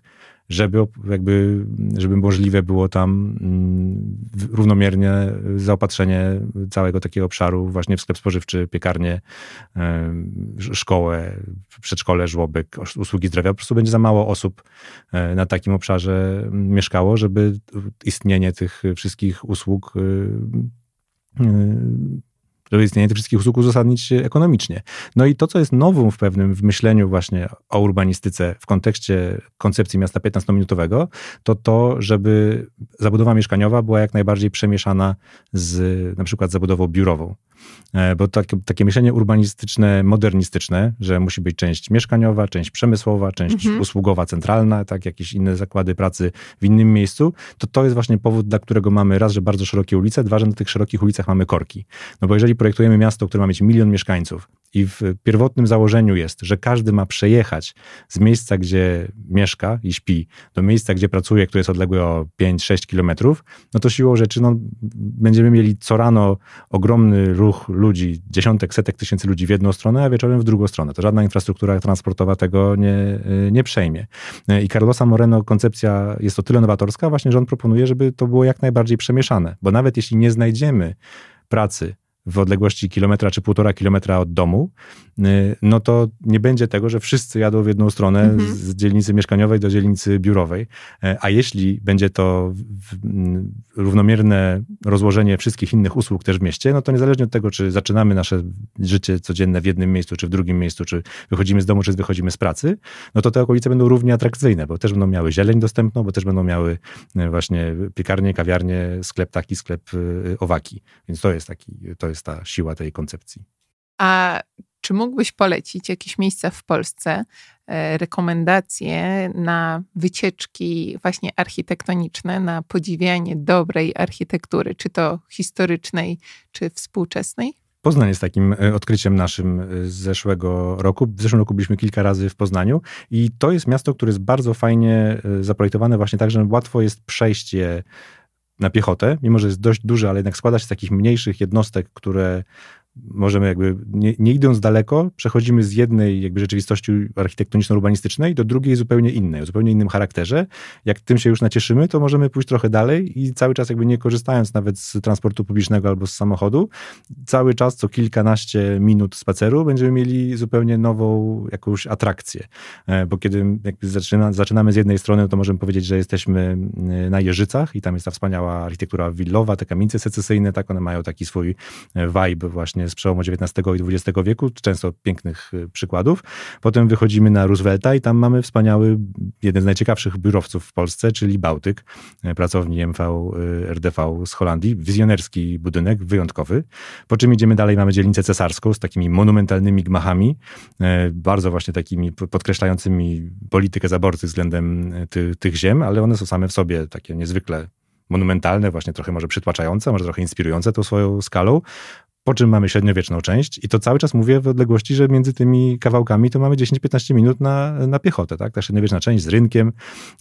żeby takiego, jakby, żeby możliwe było tam mm, równomiernie zaopatrzenie całego takiego obszaru właśnie w sklep spożywczy, piekarnię, szkołę, przedszkole, żłobek, usługi zdrowia. Po prostu będzie za mało osób e, na takim obszarze mieszkało, żeby istnienie tych wszystkich usług e, e, żeby istnienie tych wszystkich usług uzasadnić ekonomicznie. No i to, co jest nową w pewnym w myśleniu właśnie o urbanistyce w kontekście koncepcji miasta 15-minutowego, to to, żeby zabudowa mieszkaniowa była jak najbardziej przemieszana z na przykład zabudową biurową. E, bo takie, takie urbanistyczne, modernistyczne, że musi być część mieszkaniowa, część przemysłowa, część mhm. usługowa centralna, tak, jakieś inne zakłady pracy w innym miejscu, to to jest właśnie powód, dla którego mamy raz, że bardzo szerokie ulice, dwa, że na tych szerokich ulicach mamy korki. No bo jeżeli projektujemy miasto, które ma mieć milion mieszkańców, i w pierwotnym założeniu jest, że każdy ma przejechać z miejsca, gdzie mieszka i śpi, do miejsca, gdzie pracuje, które jest odległe o 5-6 kilometrów, no to siłą rzeczy no, będziemy mieli co rano ogromny ruch ludzi, dziesiątek, setek tysięcy ludzi w jedną stronę, a wieczorem w drugą stronę. To żadna infrastruktura transportowa tego nie, y, nie przejmie. Y, I Carlosa Moreno koncepcja jest o tyle nowatorska, właśnie, że on proponuje, żeby to było jak najbardziej przemieszane, bo nawet jeśli nie znajdziemy pracy w odległości kilometra czy półtora kilometra od domu, y, no to nie będzie tego, że wszyscy jadą w jedną stronę mhm. z dzielnicy mieszkaniowej do dzielnicy biurowej. E, a jeśli będzie to równomierne rozłożenie wszystkich innych usług też w mieście, no to niezależnie od tego, czy zaczynamy nasze życie codzienne w jednym miejscu, czy w drugim miejscu, czy wychodzimy z domu, czy wychodzimy z pracy, no to te okolice będą równie atrakcyjne, bo też będą miały zieleń dostępną, bo też będą miały e, właśnie piekarnie, kawiarnie, sklep taki, sklep e, owaki. Więc to jest taki, to jest jest ta siła tej koncepcji. A czy mógłbyś polecić jakieś miejsca w Polsce, e, rekomendacje na wycieczki właśnie architektoniczne, na podziwianie dobrej architektury, czy to historycznej, czy współczesnej? Poznań jest takim e, odkryciem naszym e, z zeszłego roku. W zeszłym roku byliśmy kilka razy w Poznaniu i to jest miasto, które jest bardzo fajnie zaprojektowane właśnie tak, że łatwo jest przejście na piechotę, mimo że jest dość duży, ale jednak składa się z takich mniejszych jednostek, które możemy jakby, nie, nie, idąc daleko, przechodzimy z jednej jakby rzeczywistości architektoniczno-urbanistycznej do drugiej zupełnie innej, o zupełnie innym charakterze. Jak tym się już nacieszymy, to możemy pójść trochę dalej i cały czas jakby nie korzystając nawet z transportu publicznego albo z samochodu, cały czas co kilkanaście minut spaceru będziemy mieli zupełnie nową jakąś atrakcję. E, bo kiedy zaczyna, zaczynamy z jednej strony, to możemy powiedzieć, że jesteśmy e, na Jeżycach i tam jest ta wspaniała architektura willowa, te kamienice secesyjne, tak one mają taki swój e, vibe właśnie z przełomu XIX i XX wieku, często pięknych y, przykładów. Potem wychodzimy na Roosevelta i tam mamy wspaniały, jeden z najciekawszych biurowców w Polsce, czyli Bałtyk, y, pracowni MV, y, RDV z Holandii. Wizjonerski budynek, wyjątkowy. Po czym idziemy dalej, mamy dzielnicę cesarską z takimi monumentalnymi gmachami, bardzo właśnie takimi podkreślającymi politykę zaborcy względem ty, tych ziem, ale one są same w sobie takie niezwykle monumentalne, właśnie trochę może przytłaczające, może trochę inspirujące tą swoją skalą po czym mamy średniowieczną część i to cały czas mówię w odległości, że między tymi kawałkami to mamy 10-15 minut na, na piechotę, tak? Ta średniowieczna część z rynkiem,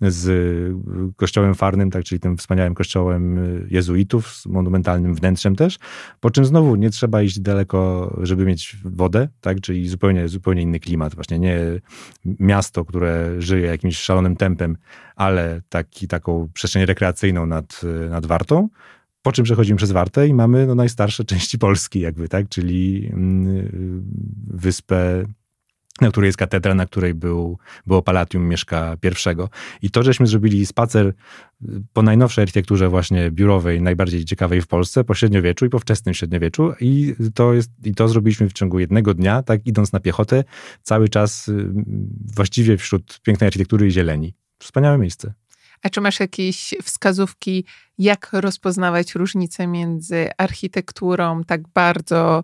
z y, kościołem farnym, tak? Czyli tym wspaniałym kościołem y, jezuitów, z monumentalnym wnętrzem też, po czym znowu nie trzeba iść daleko, żeby mieć wodę, tak? Czyli zupełnie, zupełnie inny klimat, właśnie nie miasto, które żyje jakimś szalonym tempem, ale taki, taką przestrzeń rekreacyjną nad, nad wartą, po czym przechodzimy przez Wartę i mamy no, najstarsze części Polski, jakby, tak? Czyli mm, y, wyspę na której jest katedra, na której był, było Palatium Mieszka I. I to, żeśmy zrobili spacer y, po najnowszej architekturze właśnie biurowej, najbardziej ciekawej w Polsce, po średniowieczu i po wczesnym średniowieczu i to, jest, i to zrobiliśmy w ciągu jednego dnia, tak idąc na piechotę, cały czas y, właściwie wśród pięknej architektury i zieleni. Wspaniałe miejsce. A czy masz jakieś wskazówki, jak rozpoznawać różnice między architekturą tak bardzo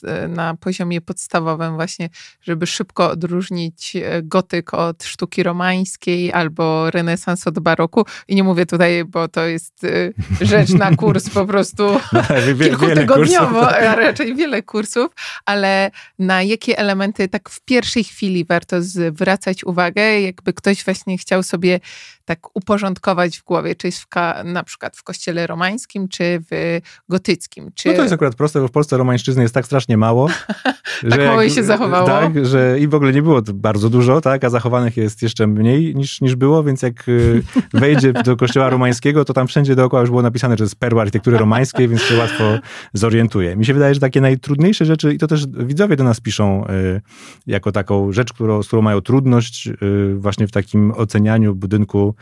na, na, poziomie podstawowym, właśnie, żeby szybko odróżnić e, gotyk od sztuki romańskiej albo renesans od baroku. I nie mówię tutaj, bo to jest e, rzecz na kurs po prostu no, kilkutygodniowo, tak. a raczej wiele kursów, ale na jakie elementy tak w pierwszej chwili warto zwracać uwagę, jakby ktoś właśnie chciał sobie tak uporządkować w głowie, czy jest w na przykład przykład w kościele romańskim czy w gotyckim. Czy... No to jest akurat proste, bo w Polsce romańszczyzny jest tak strasznie mało. tak że mało jak, się zachowało. Tak, że i w ogóle nie było bardzo dużo, tak, a zachowanych jest jeszcze mniej niż, niż było, więc jak y, wejdzie do kościoła romańskiego, to tam wszędzie dookoła już było napisane, że jest perła architektury romańskiej, więc się łatwo zorientuje. Mi się wydaje, że takie najtrudniejsze rzeczy, i to też widzowie do nas piszą y, jako taką rzecz, którą, z którą mają trudność y, właśnie w takim ocenianiu budynku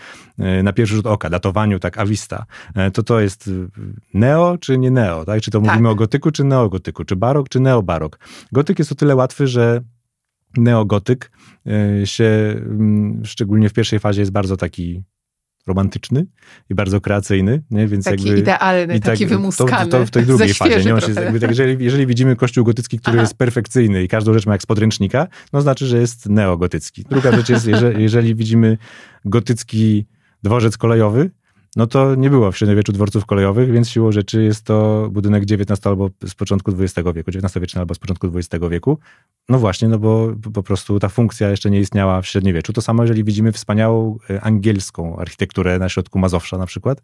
y, na pierwszy rzut oka, datowaniu, tak, awista. E, to to jest y, neo czy nie neo, tak? Czy to tak. mówimy o gotyku czy neogotyku, czy barok czy neobarok. Gotyk jest o tyle łatwy, że neogotyk e, się, mm, szczególnie w pierwszej fazie, jest bardzo taki romantyczny i bardzo kreacyjny, nie? więc taki jakby... idealny, tak, taki wymuskany, to, to w tej drugiej fazie. Nie? się, jakby, tak, jeżeli, jeżeli widzimy kościół gotycki, który Aha. jest perfekcyjny i każdą rzecz ma jak z podręcznika, no znaczy, że jest neogotycki. Druga rzecz jest, jeżeli, jeżeli widzimy gotycki dworzec kolejowy, no to nie było w średniowieczu dworców kolejowych, więc siłą rzeczy jest to budynek XIX albo z początku XX wieku, XIX-wieczny albo z początku XX wieku. No właśnie, no bo po prostu ta funkcja jeszcze nie istniała w średniowieczu. To samo, jeżeli widzimy wspaniałą e, angielską architekturę na środku Mazowsza na przykład,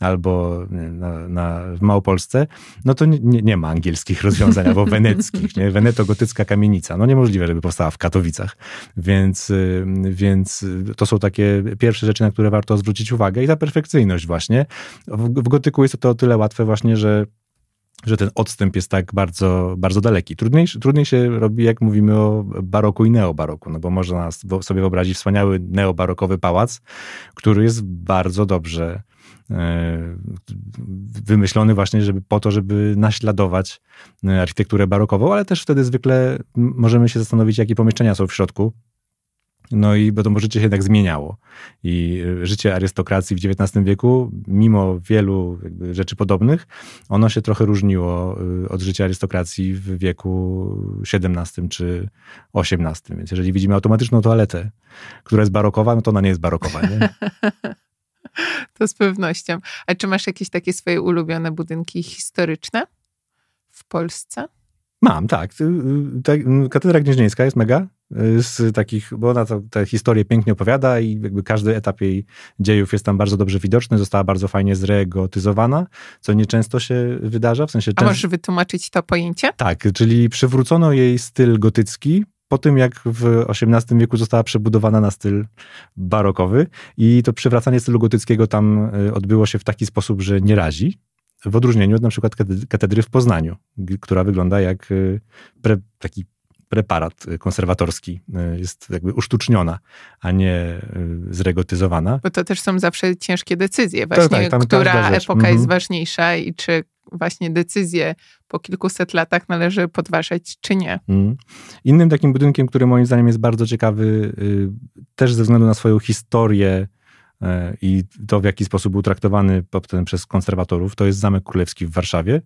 albo e, na, na, w Małopolsce, no to nie, nie ma angielskich rozwiązań, albo weneckich, nie? Weneto-gotycka kamienica. No niemożliwe, żeby powstała w Katowicach. Więc, e, więc to są takie pierwsze rzeczy, na które warto zwrócić uwagę i ta perfekcyjność spójność właśnie. W, w gotyku jest to o tyle łatwe właśnie, że że ten odstęp jest tak bardzo, bardzo daleki. Trudniej, trudniej się robi, jak mówimy o baroku i neobaroku, no bo można sobie wyobrazić wspaniały neobarokowy pałac, który jest bardzo dobrze e, wymyślony właśnie żeby, po to, żeby naśladować e, architekturę barokową, ale też wtedy zwykle możemy się zastanowić, jakie pomieszczenia są w środku, no i bo to życie się jednak zmieniało. I y, życie arystokracji w XIX wieku, mimo wielu rzeczy podobnych, ono się trochę różniło y, od życia arystokracji w wieku XVII czy XVIII. Więc jeżeli widzimy automatyczną toaletę, która jest barokowa, no to ona nie jest barokowa. Nie? to z pewnością. A czy masz jakieś takie swoje ulubione budynki historyczne w Polsce? Mam, tak. Y, tak katedra Gnieźnieńska jest mega Y, z takich, bo ona tę historię pięknie opowiada i jakby każdy etap jej dziejów jest tam bardzo dobrze widoczny, została bardzo fajnie zregotyzowana, co nieczęsto się wydarza. W sensie A możesz wytłumaczyć to pojęcie? Tak, czyli przywrócono jej styl gotycki, po tym, jak w XVIII wieku została przebudowana na styl barokowy i to przywracanie stylu gotyckiego tam y, odbyło się w taki sposób, że nie razi, w odróżnieniu od na przykład katedry w Poznaniu, która wygląda jak y, pre, taki preparat konserwatorski y, jest jakby usztuczniona, a nie y, zregotyzowana. Bo to też są zawsze ciężkie decyzje tak, tak, właśnie, tak, która epoka jest mhm. ważniejsza i czy właśnie decyzje po kilkuset latach należy podważać, czy nie. Mhm. Innym takim budynkiem, który moim zdaniem jest bardzo ciekawy, y, też ze względu na swoją historię i to, w jaki sposób był traktowany potem przez konserwatorów, to jest Zamek Królewski w Warszawie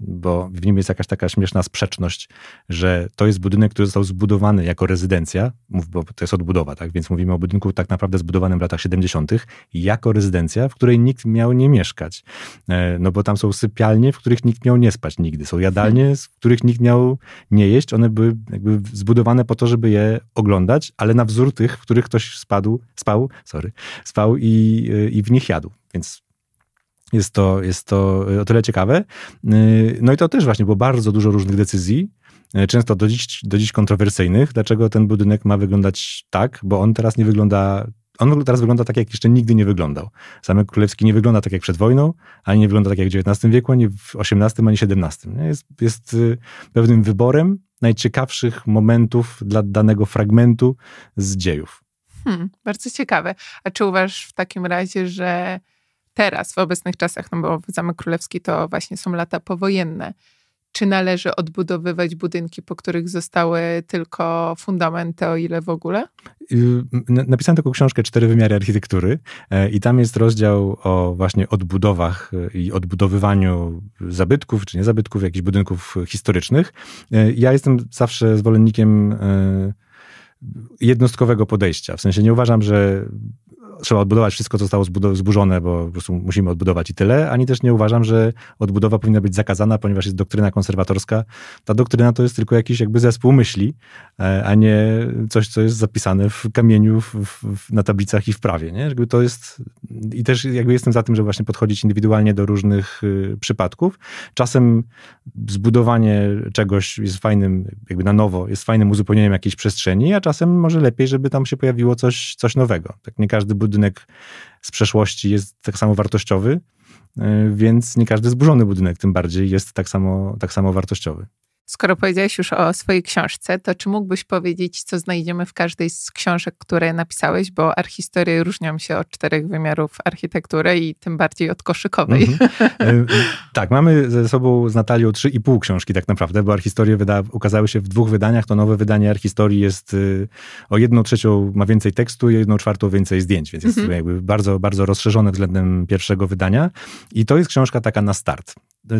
bo w nim jest jakaś taka śmieszna sprzeczność, że to jest budynek, który został zbudowany jako rezydencja, bo to jest odbudowa, tak? Więc mówimy o budynku tak naprawdę zbudowanym w latach 70., jako rezydencja, w której nikt miał nie mieszkać. E, no bo tam są sypialnie, w których nikt miał nie spać nigdy. Są jadalnie, w których nikt miał nie jeść. One były jakby zbudowane po to, żeby je oglądać, ale na wzór tych, w których ktoś spadł, spał, sorry, spał i, e, i w nich jadł. Więc jest to, jest to y, o tyle ciekawe. Y, no i to też właśnie było bardzo dużo różnych decyzji, y, często do dziś, do dziś kontrowersyjnych, dlaczego ten budynek ma wyglądać tak, bo on teraz nie wygląda on teraz wygląda tak, jak jeszcze nigdy nie wyglądał. Zamek Królewski nie wygląda tak jak przed wojną, ani nie wygląda tak jak w XIX wieku, ani w XVIII, ani XVII. Jest, jest pewnym wyborem najciekawszych momentów dla danego fragmentu z dziejów. Hmm, bardzo ciekawe. A czy uważasz w takim razie, że teraz, w obecnych czasach, no bo Zamek Królewski to właśnie są lata powojenne. Czy należy odbudowywać budynki, po których zostały tylko fundamenty, o ile w ogóle? Y, napisałem taką książkę Cztery wymiary architektury e, i tam jest rozdział o właśnie odbudowach e, i odbudowywaniu zabytków, czy niezabytków, jakichś budynków historycznych. E, ja jestem zawsze zwolennikiem jednostkowego podejścia. W sensie nie uważam, że trzeba odbudować wszystko, co zostało zburzone, bo po prostu musimy odbudować i tyle, ani też nie uważam, że odbudowa powinna być zakazana, ponieważ jest doktryna konserwatorska. Ta doktryna to jest tylko jakiś jakby zespół myśli, e, a nie coś, co jest zapisane w kamieniu, w, w, na tablicach i w prawie. Nie? Jakby to jest, I też jakby jestem za tym, żeby właśnie podchodzić indywidualnie do różnych y, przypadków. Czasem zbudowanie czegoś jest fajnym, jakby na nowo, jest fajnym uzupełnieniem jakiejś przestrzeni, a czasem może lepiej, żeby tam się pojawiło coś, coś nowego. Tak nie każdy buduje budynek z przeszłości jest tak samo wartościowy, e, więc nie każdy zburzony budynek tym bardziej jest tak samo, tak samo wartościowy. Skoro powiedziałeś już o swojej książce, to czy mógłbyś powiedzieć, co znajdziemy w każdej z książek, które napisałeś? Bo archistorie różnią się od czterech wymiarów architektury i tym bardziej od koszykowej. Mhm. E, tak, mamy ze sobą z Natalią trzy i pół książki tak naprawdę, bo archistorie wyda- ukazały się w dwóch wydaniach. To nowe wydanie archistorii jest y, o jedną trzecią ma więcej tekstu i jedną czwartą więcej zdjęć, więc jest mhm. jakby bardzo, bardzo rozszerzone względem pierwszego wydania. I to jest książka taka na start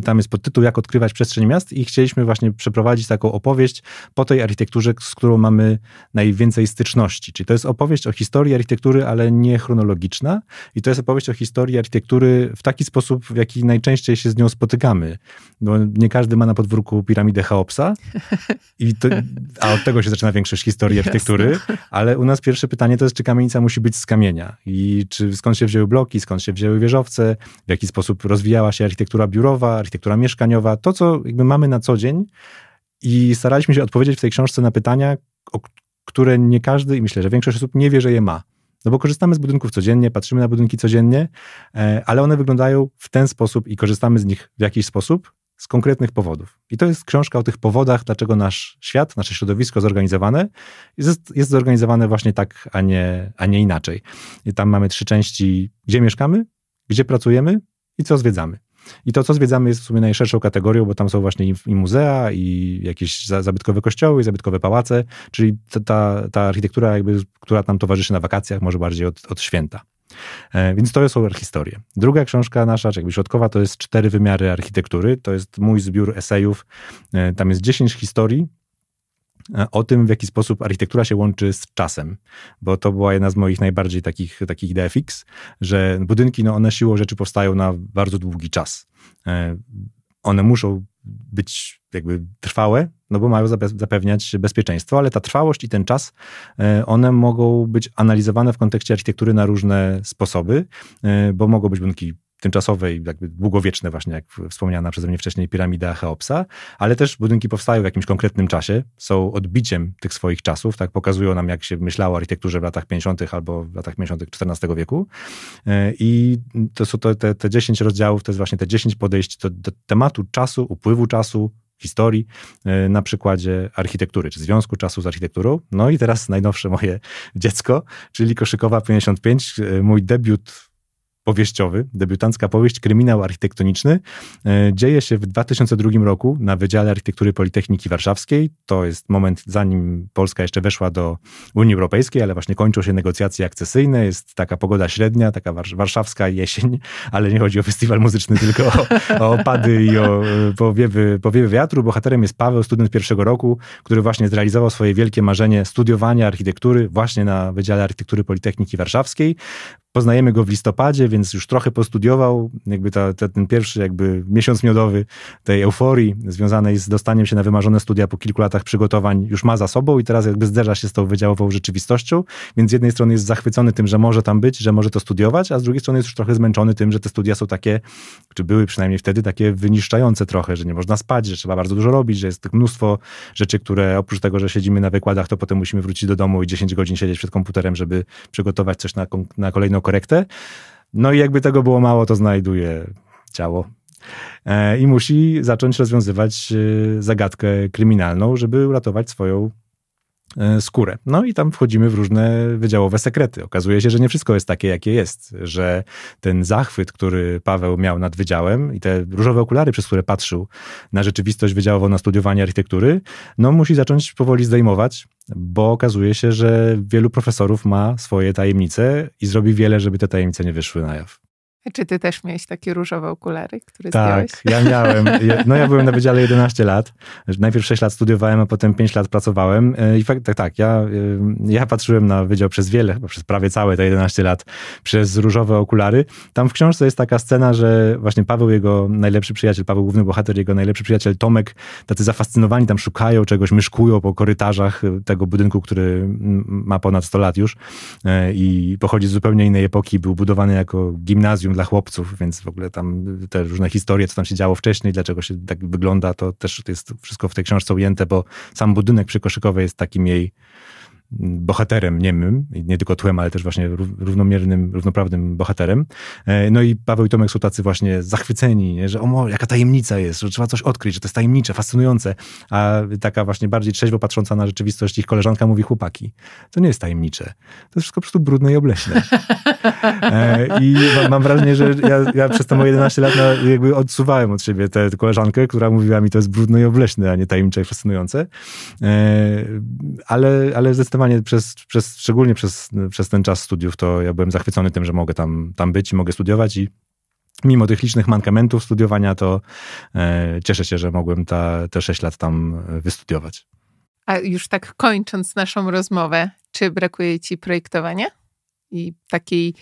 tam jest pod tytułem Jak odkrywać przestrzeń miast i chcieliśmy właśnie przeprowadzić taką opowieść po tej architekturze, z którą mamy najwięcej styczności. Czyli to jest opowieść o historii architektury, ale nie chronologiczna i to jest opowieść o historii architektury w taki sposób, w jaki najczęściej się z nią spotykamy. Bo nie każdy ma na podwórku piramidę Cheopsa, i to, a od tego się zaczyna większość historii architektury, ale u nas pierwsze pytanie to jest, czy kamienica musi być z kamienia i czy skąd się wzięły bloki, skąd się wzięły wieżowce, w jaki sposób rozwijała się architektura biurowa, architektura mieszkaniowa, to co jakby mamy na co dzień. I staraliśmy się odpowiedzieć w tej książce na pytania, o które nie każdy i myślę, że większość osób nie wie, że je ma. No bo korzystamy z budynków codziennie, patrzymy na budynki codziennie, e, ale one wyglądają w ten sposób i korzystamy z nich w jakiś sposób z konkretnych powodów. I to jest książka o tych powodach, dlaczego nasz świat, nasze środowisko zorganizowane jest, jest zorganizowane właśnie tak, a nie, a nie inaczej. I tam mamy trzy części, gdzie mieszkamy, gdzie pracujemy i co zwiedzamy. I to, co zwiedzamy, jest w sumie najszerszą kategorią, bo tam są właśnie i, i muzea, i jakieś za, zabytkowe kościoły, i zabytkowe pałace, czyli ta, ta architektura, jakby, która nam towarzyszy na wakacjach, może bardziej od, od święta. E, więc to są historie. Druga książka nasza, czy jakby środkowa, to jest Cztery wymiary architektury. To jest mój zbiór esejów. E, tam jest dziesięć historii, E, o tym, w jaki sposób architektura się łączy z czasem, bo to była jedna z moich najbardziej takich, takich idee że budynki, no one siłą rzeczy powstają na bardzo długi czas. E, one muszą być jakby trwałe, no bo mają zapewniać bezpieczeństwo, ale ta trwałość i ten czas, e, one mogą być analizowane w kontekście architektury na różne sposoby, bo mogą być budynki tymczasowe i jakby długowieczne właśnie, jak wspomniana przeze mnie wcześniej piramida Cheopsa, ale też budynki powstają w jakimś konkretnym czasie, są odbiciem tych swoich czasów, tak pokazują nam, jak się myślało o architekturze w latach 50. albo w latach 50. XIV wieku e, i to są to, te, te 10 rozdziałów, to jest właśnie te 10 podejść do, do tematu czasu, upływu czasu, historii e, na przykładzie architektury, czy związku czasu z architekturą. No i teraz najnowsze moje dziecko, czyli Koszykowa 55, e, mój debiut powieściowy, debiutancka powieść Kryminał Architektoniczny. E, dzieje się w 2002 roku na Wydziale Architektury Politechniki Warszawskiej. To jest moment, zanim Polska jeszcze weszła do Unii Europejskiej, ale właśnie kończą się negocjacje akcesyjne. Jest taka pogoda średnia, taka warszawska jesień, ale nie chodzi o festiwal muzyczny, tylko o, o opady i o e, powiewy, powiewy wiatru. Bohaterem jest Paweł, student pierwszego roku, który właśnie zrealizował swoje wielkie marzenie studiowania architektury właśnie na Wydziale Architektury Politechniki Warszawskiej. Poznajemy go w listopadzie, więc już trochę postudiował, jakby ta, ta, ten pierwszy jakby miesiąc miodowy tej euforii związanej z dostaniem się na wymarzone studia po kilku latach przygotowań już ma za sobą i teraz jakby zderza się z tą wydziałową rzeczywistością, więc z jednej strony jest zachwycony tym, że może tam być, że może to studiować, a z drugiej strony jest już trochę zmęczony tym, że te studia są takie, czy były przynajmniej wtedy takie wyniszczające trochę, że nie można spać, że trzeba bardzo dużo robić, że jest tak mnóstwo rzeczy, które oprócz tego, że siedzimy na wykładach, to potem musimy wrócić do domu i 10 godzin siedzieć przed komputerem, żeby przygotować coś na, na kolejną polityczną korektę. No i jakby tego było mało, to znajduje ciało e, i musi zacząć rozwiązywać e, zagadkę kryminalną, żeby uratować swoją E, skórę. No i tam wchodzimy w różne wydziałowe sekrety. Okazuje się, że nie wszystko jest takie, jakie jest, że ten zachwyt, który Paweł miał nad wydziałem i te różowe okulary, przez które patrzył na rzeczywistość wydziałową, na studiowanie architektury, no musi zacząć powoli zdejmować, bo okazuje się, że wielu profesorów ma swoje tajemnice i zrobi wiele, żeby te tajemnice nie wyszły na jaw. Czy ty też miałeś takie różowe okulary, które tak, zdjąłeś? Tak, ja miałem. No ja byłem na wydziale 11 lat. Najpierw 6 lat studiowałem, a potem 5 lat pracowałem. E, I fakt, tak, tak, ja, e, ja patrzyłem na wydział przez wiele, chyba przez prawie całe te 11 lat, przez różowe okulary. Tam w książce jest taka scena, że właśnie Paweł, jego najlepszy przyjaciel, Paweł, główny bohater, jego najlepszy przyjaciel Tomek, tacy zafascynowani tam szukają czegoś, myszkują po korytarzach e, tego budynku, który ma ponad 100 lat już i pochodzi z zupełnie innej epoki, był budowany jako gimnazjum film dla chłopców, więc w ogóle tam te różne historie, co tam się działo wcześniej, dlaczego się tak wygląda, to też jest wszystko w tej książce ujęte, bo sam budynek przy Koszykowej jest takim jej bohaterem niemym, nie tylko tłem, ale też właśnie równomiernym, równoprawnym bohaterem. E, no i Paweł i Tomek są tacy właśnie zachwyceni, nie? że o, jaka tajemnica jest, że trzeba coś odkryć, że to jest tajemnicze, fascynujące, a taka właśnie bardziej trzeźwo patrząca na rzeczywistość ich koleżanka mówi chłopaki, to nie jest tajemnicze, to jest wszystko po prostu brudne i obleśne. E, I mam wrażenie, że ja, ja przez te moje 11 lat na, jakby odsuwałem od siebie tę koleżankę, która mówiła mi, to jest brudne i obleśne, a nie tajemnicze i fascynujące. E, ale, ale zdecydowanie zdecydowanie przez, przez szczególnie przez, przez ten czas studiów, to ja byłem zachwycony tym, że mogę tam, tam być i mogę studiować i mimo tych licznych mankamentów studiowania, to e, cieszę się, że mogłem ta, te 6 lat tam e, wystudiować. A już tak kończąc naszą rozmowę, czy brakuje ci projektowania i takiej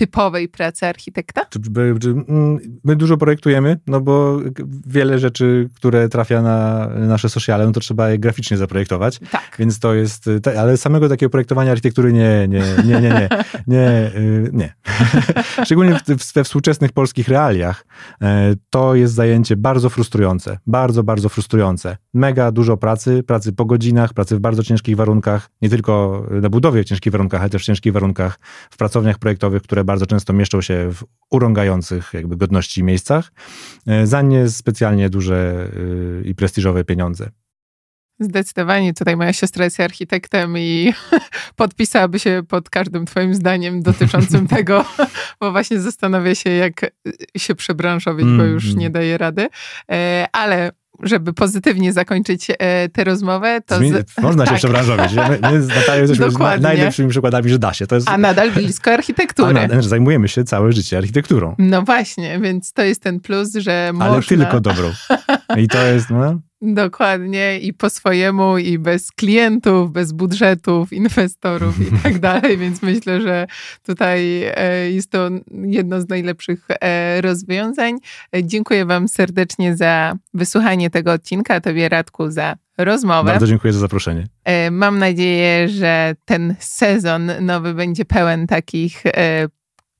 typowej pracy architekta? Czy, czy, mm, my dużo projektujemy, no bo wiele rzeczy, które trafia na nasze sociale, no to trzeba je graficznie zaprojektować. Tak. Więc to jest, y, ale samego takiego projektowania architektury nie, nie, nie, nie, nie, nie. Y, nie. Szczególnie w, we współczesnych polskich realiach e, to jest zajęcie bardzo frustrujące, bardzo, bardzo frustrujące. Mega dużo pracy, pracy po godzinach, pracy w bardzo ciężkich warunkach, nie tylko na budowie w ciężkich warunkach, ale też w ciężkich warunkach w pracowniach projektowych, które bardzo często mieszczą się w urągających jakby godności miejscach, e, za nie specjalnie duże e, i prestiżowe pieniądze. Zdecydowanie. Tutaj moja siostra jest architektem i podpisałaby się pod każdym twoim zdaniem dotyczącym tego, bo właśnie zastanawia się, jak się przebranżowić, bo mm, już nie mm. daje rady. E, ale żeby pozytywnie zakończyć e, tę rozmowę, to... Z... Można tak. się przebranżowić. My, my z Natalią jesteśmy z najlepszymi przykładami, że da się. Jest... A nadal blisko architektury. A nadal, zajmujemy się całe życie architekturą. No właśnie, więc to jest ten plus, że można... Ale tylko dobrą. I to jest... No... Dokładnie i po swojemu, i bez klientów, bez budżetów, inwestorów i tak dalej, więc myślę, że tutaj e, jest to jedno z najlepszych e, rozwiązań. E, dziękuję Wam serdecznie za wysłuchanie tego odcinka, Tobie Radku za rozmowę. Bardzo dziękuję za zaproszenie. Mam nadzieję, że ten sezon nowy będzie pełen takich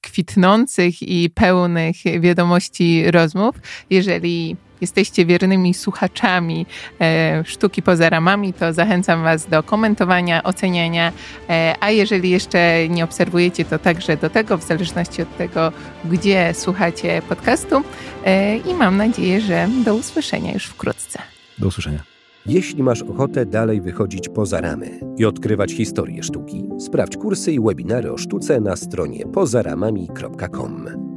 kwitnących i pełnych wiadomości rozmów. Jeżeli jesteście wiernymi słuchaczami e, Sztuki Poza Ramami, to zachęcam Was do komentowania, oceniania, e, a jeżeli jeszcze nie obserwujecie, to także do tego, w zależności od tego, gdzie słuchacie podcastu. E, I mam nadzieję, że do usłyszenia już wkrótce. Do usłyszenia. Jeśli masz ochotę dalej wychodzić poza ramy i odkrywać historię sztuki, sprawdź kursy i webinary o sztuce na stronie pozaramami.com.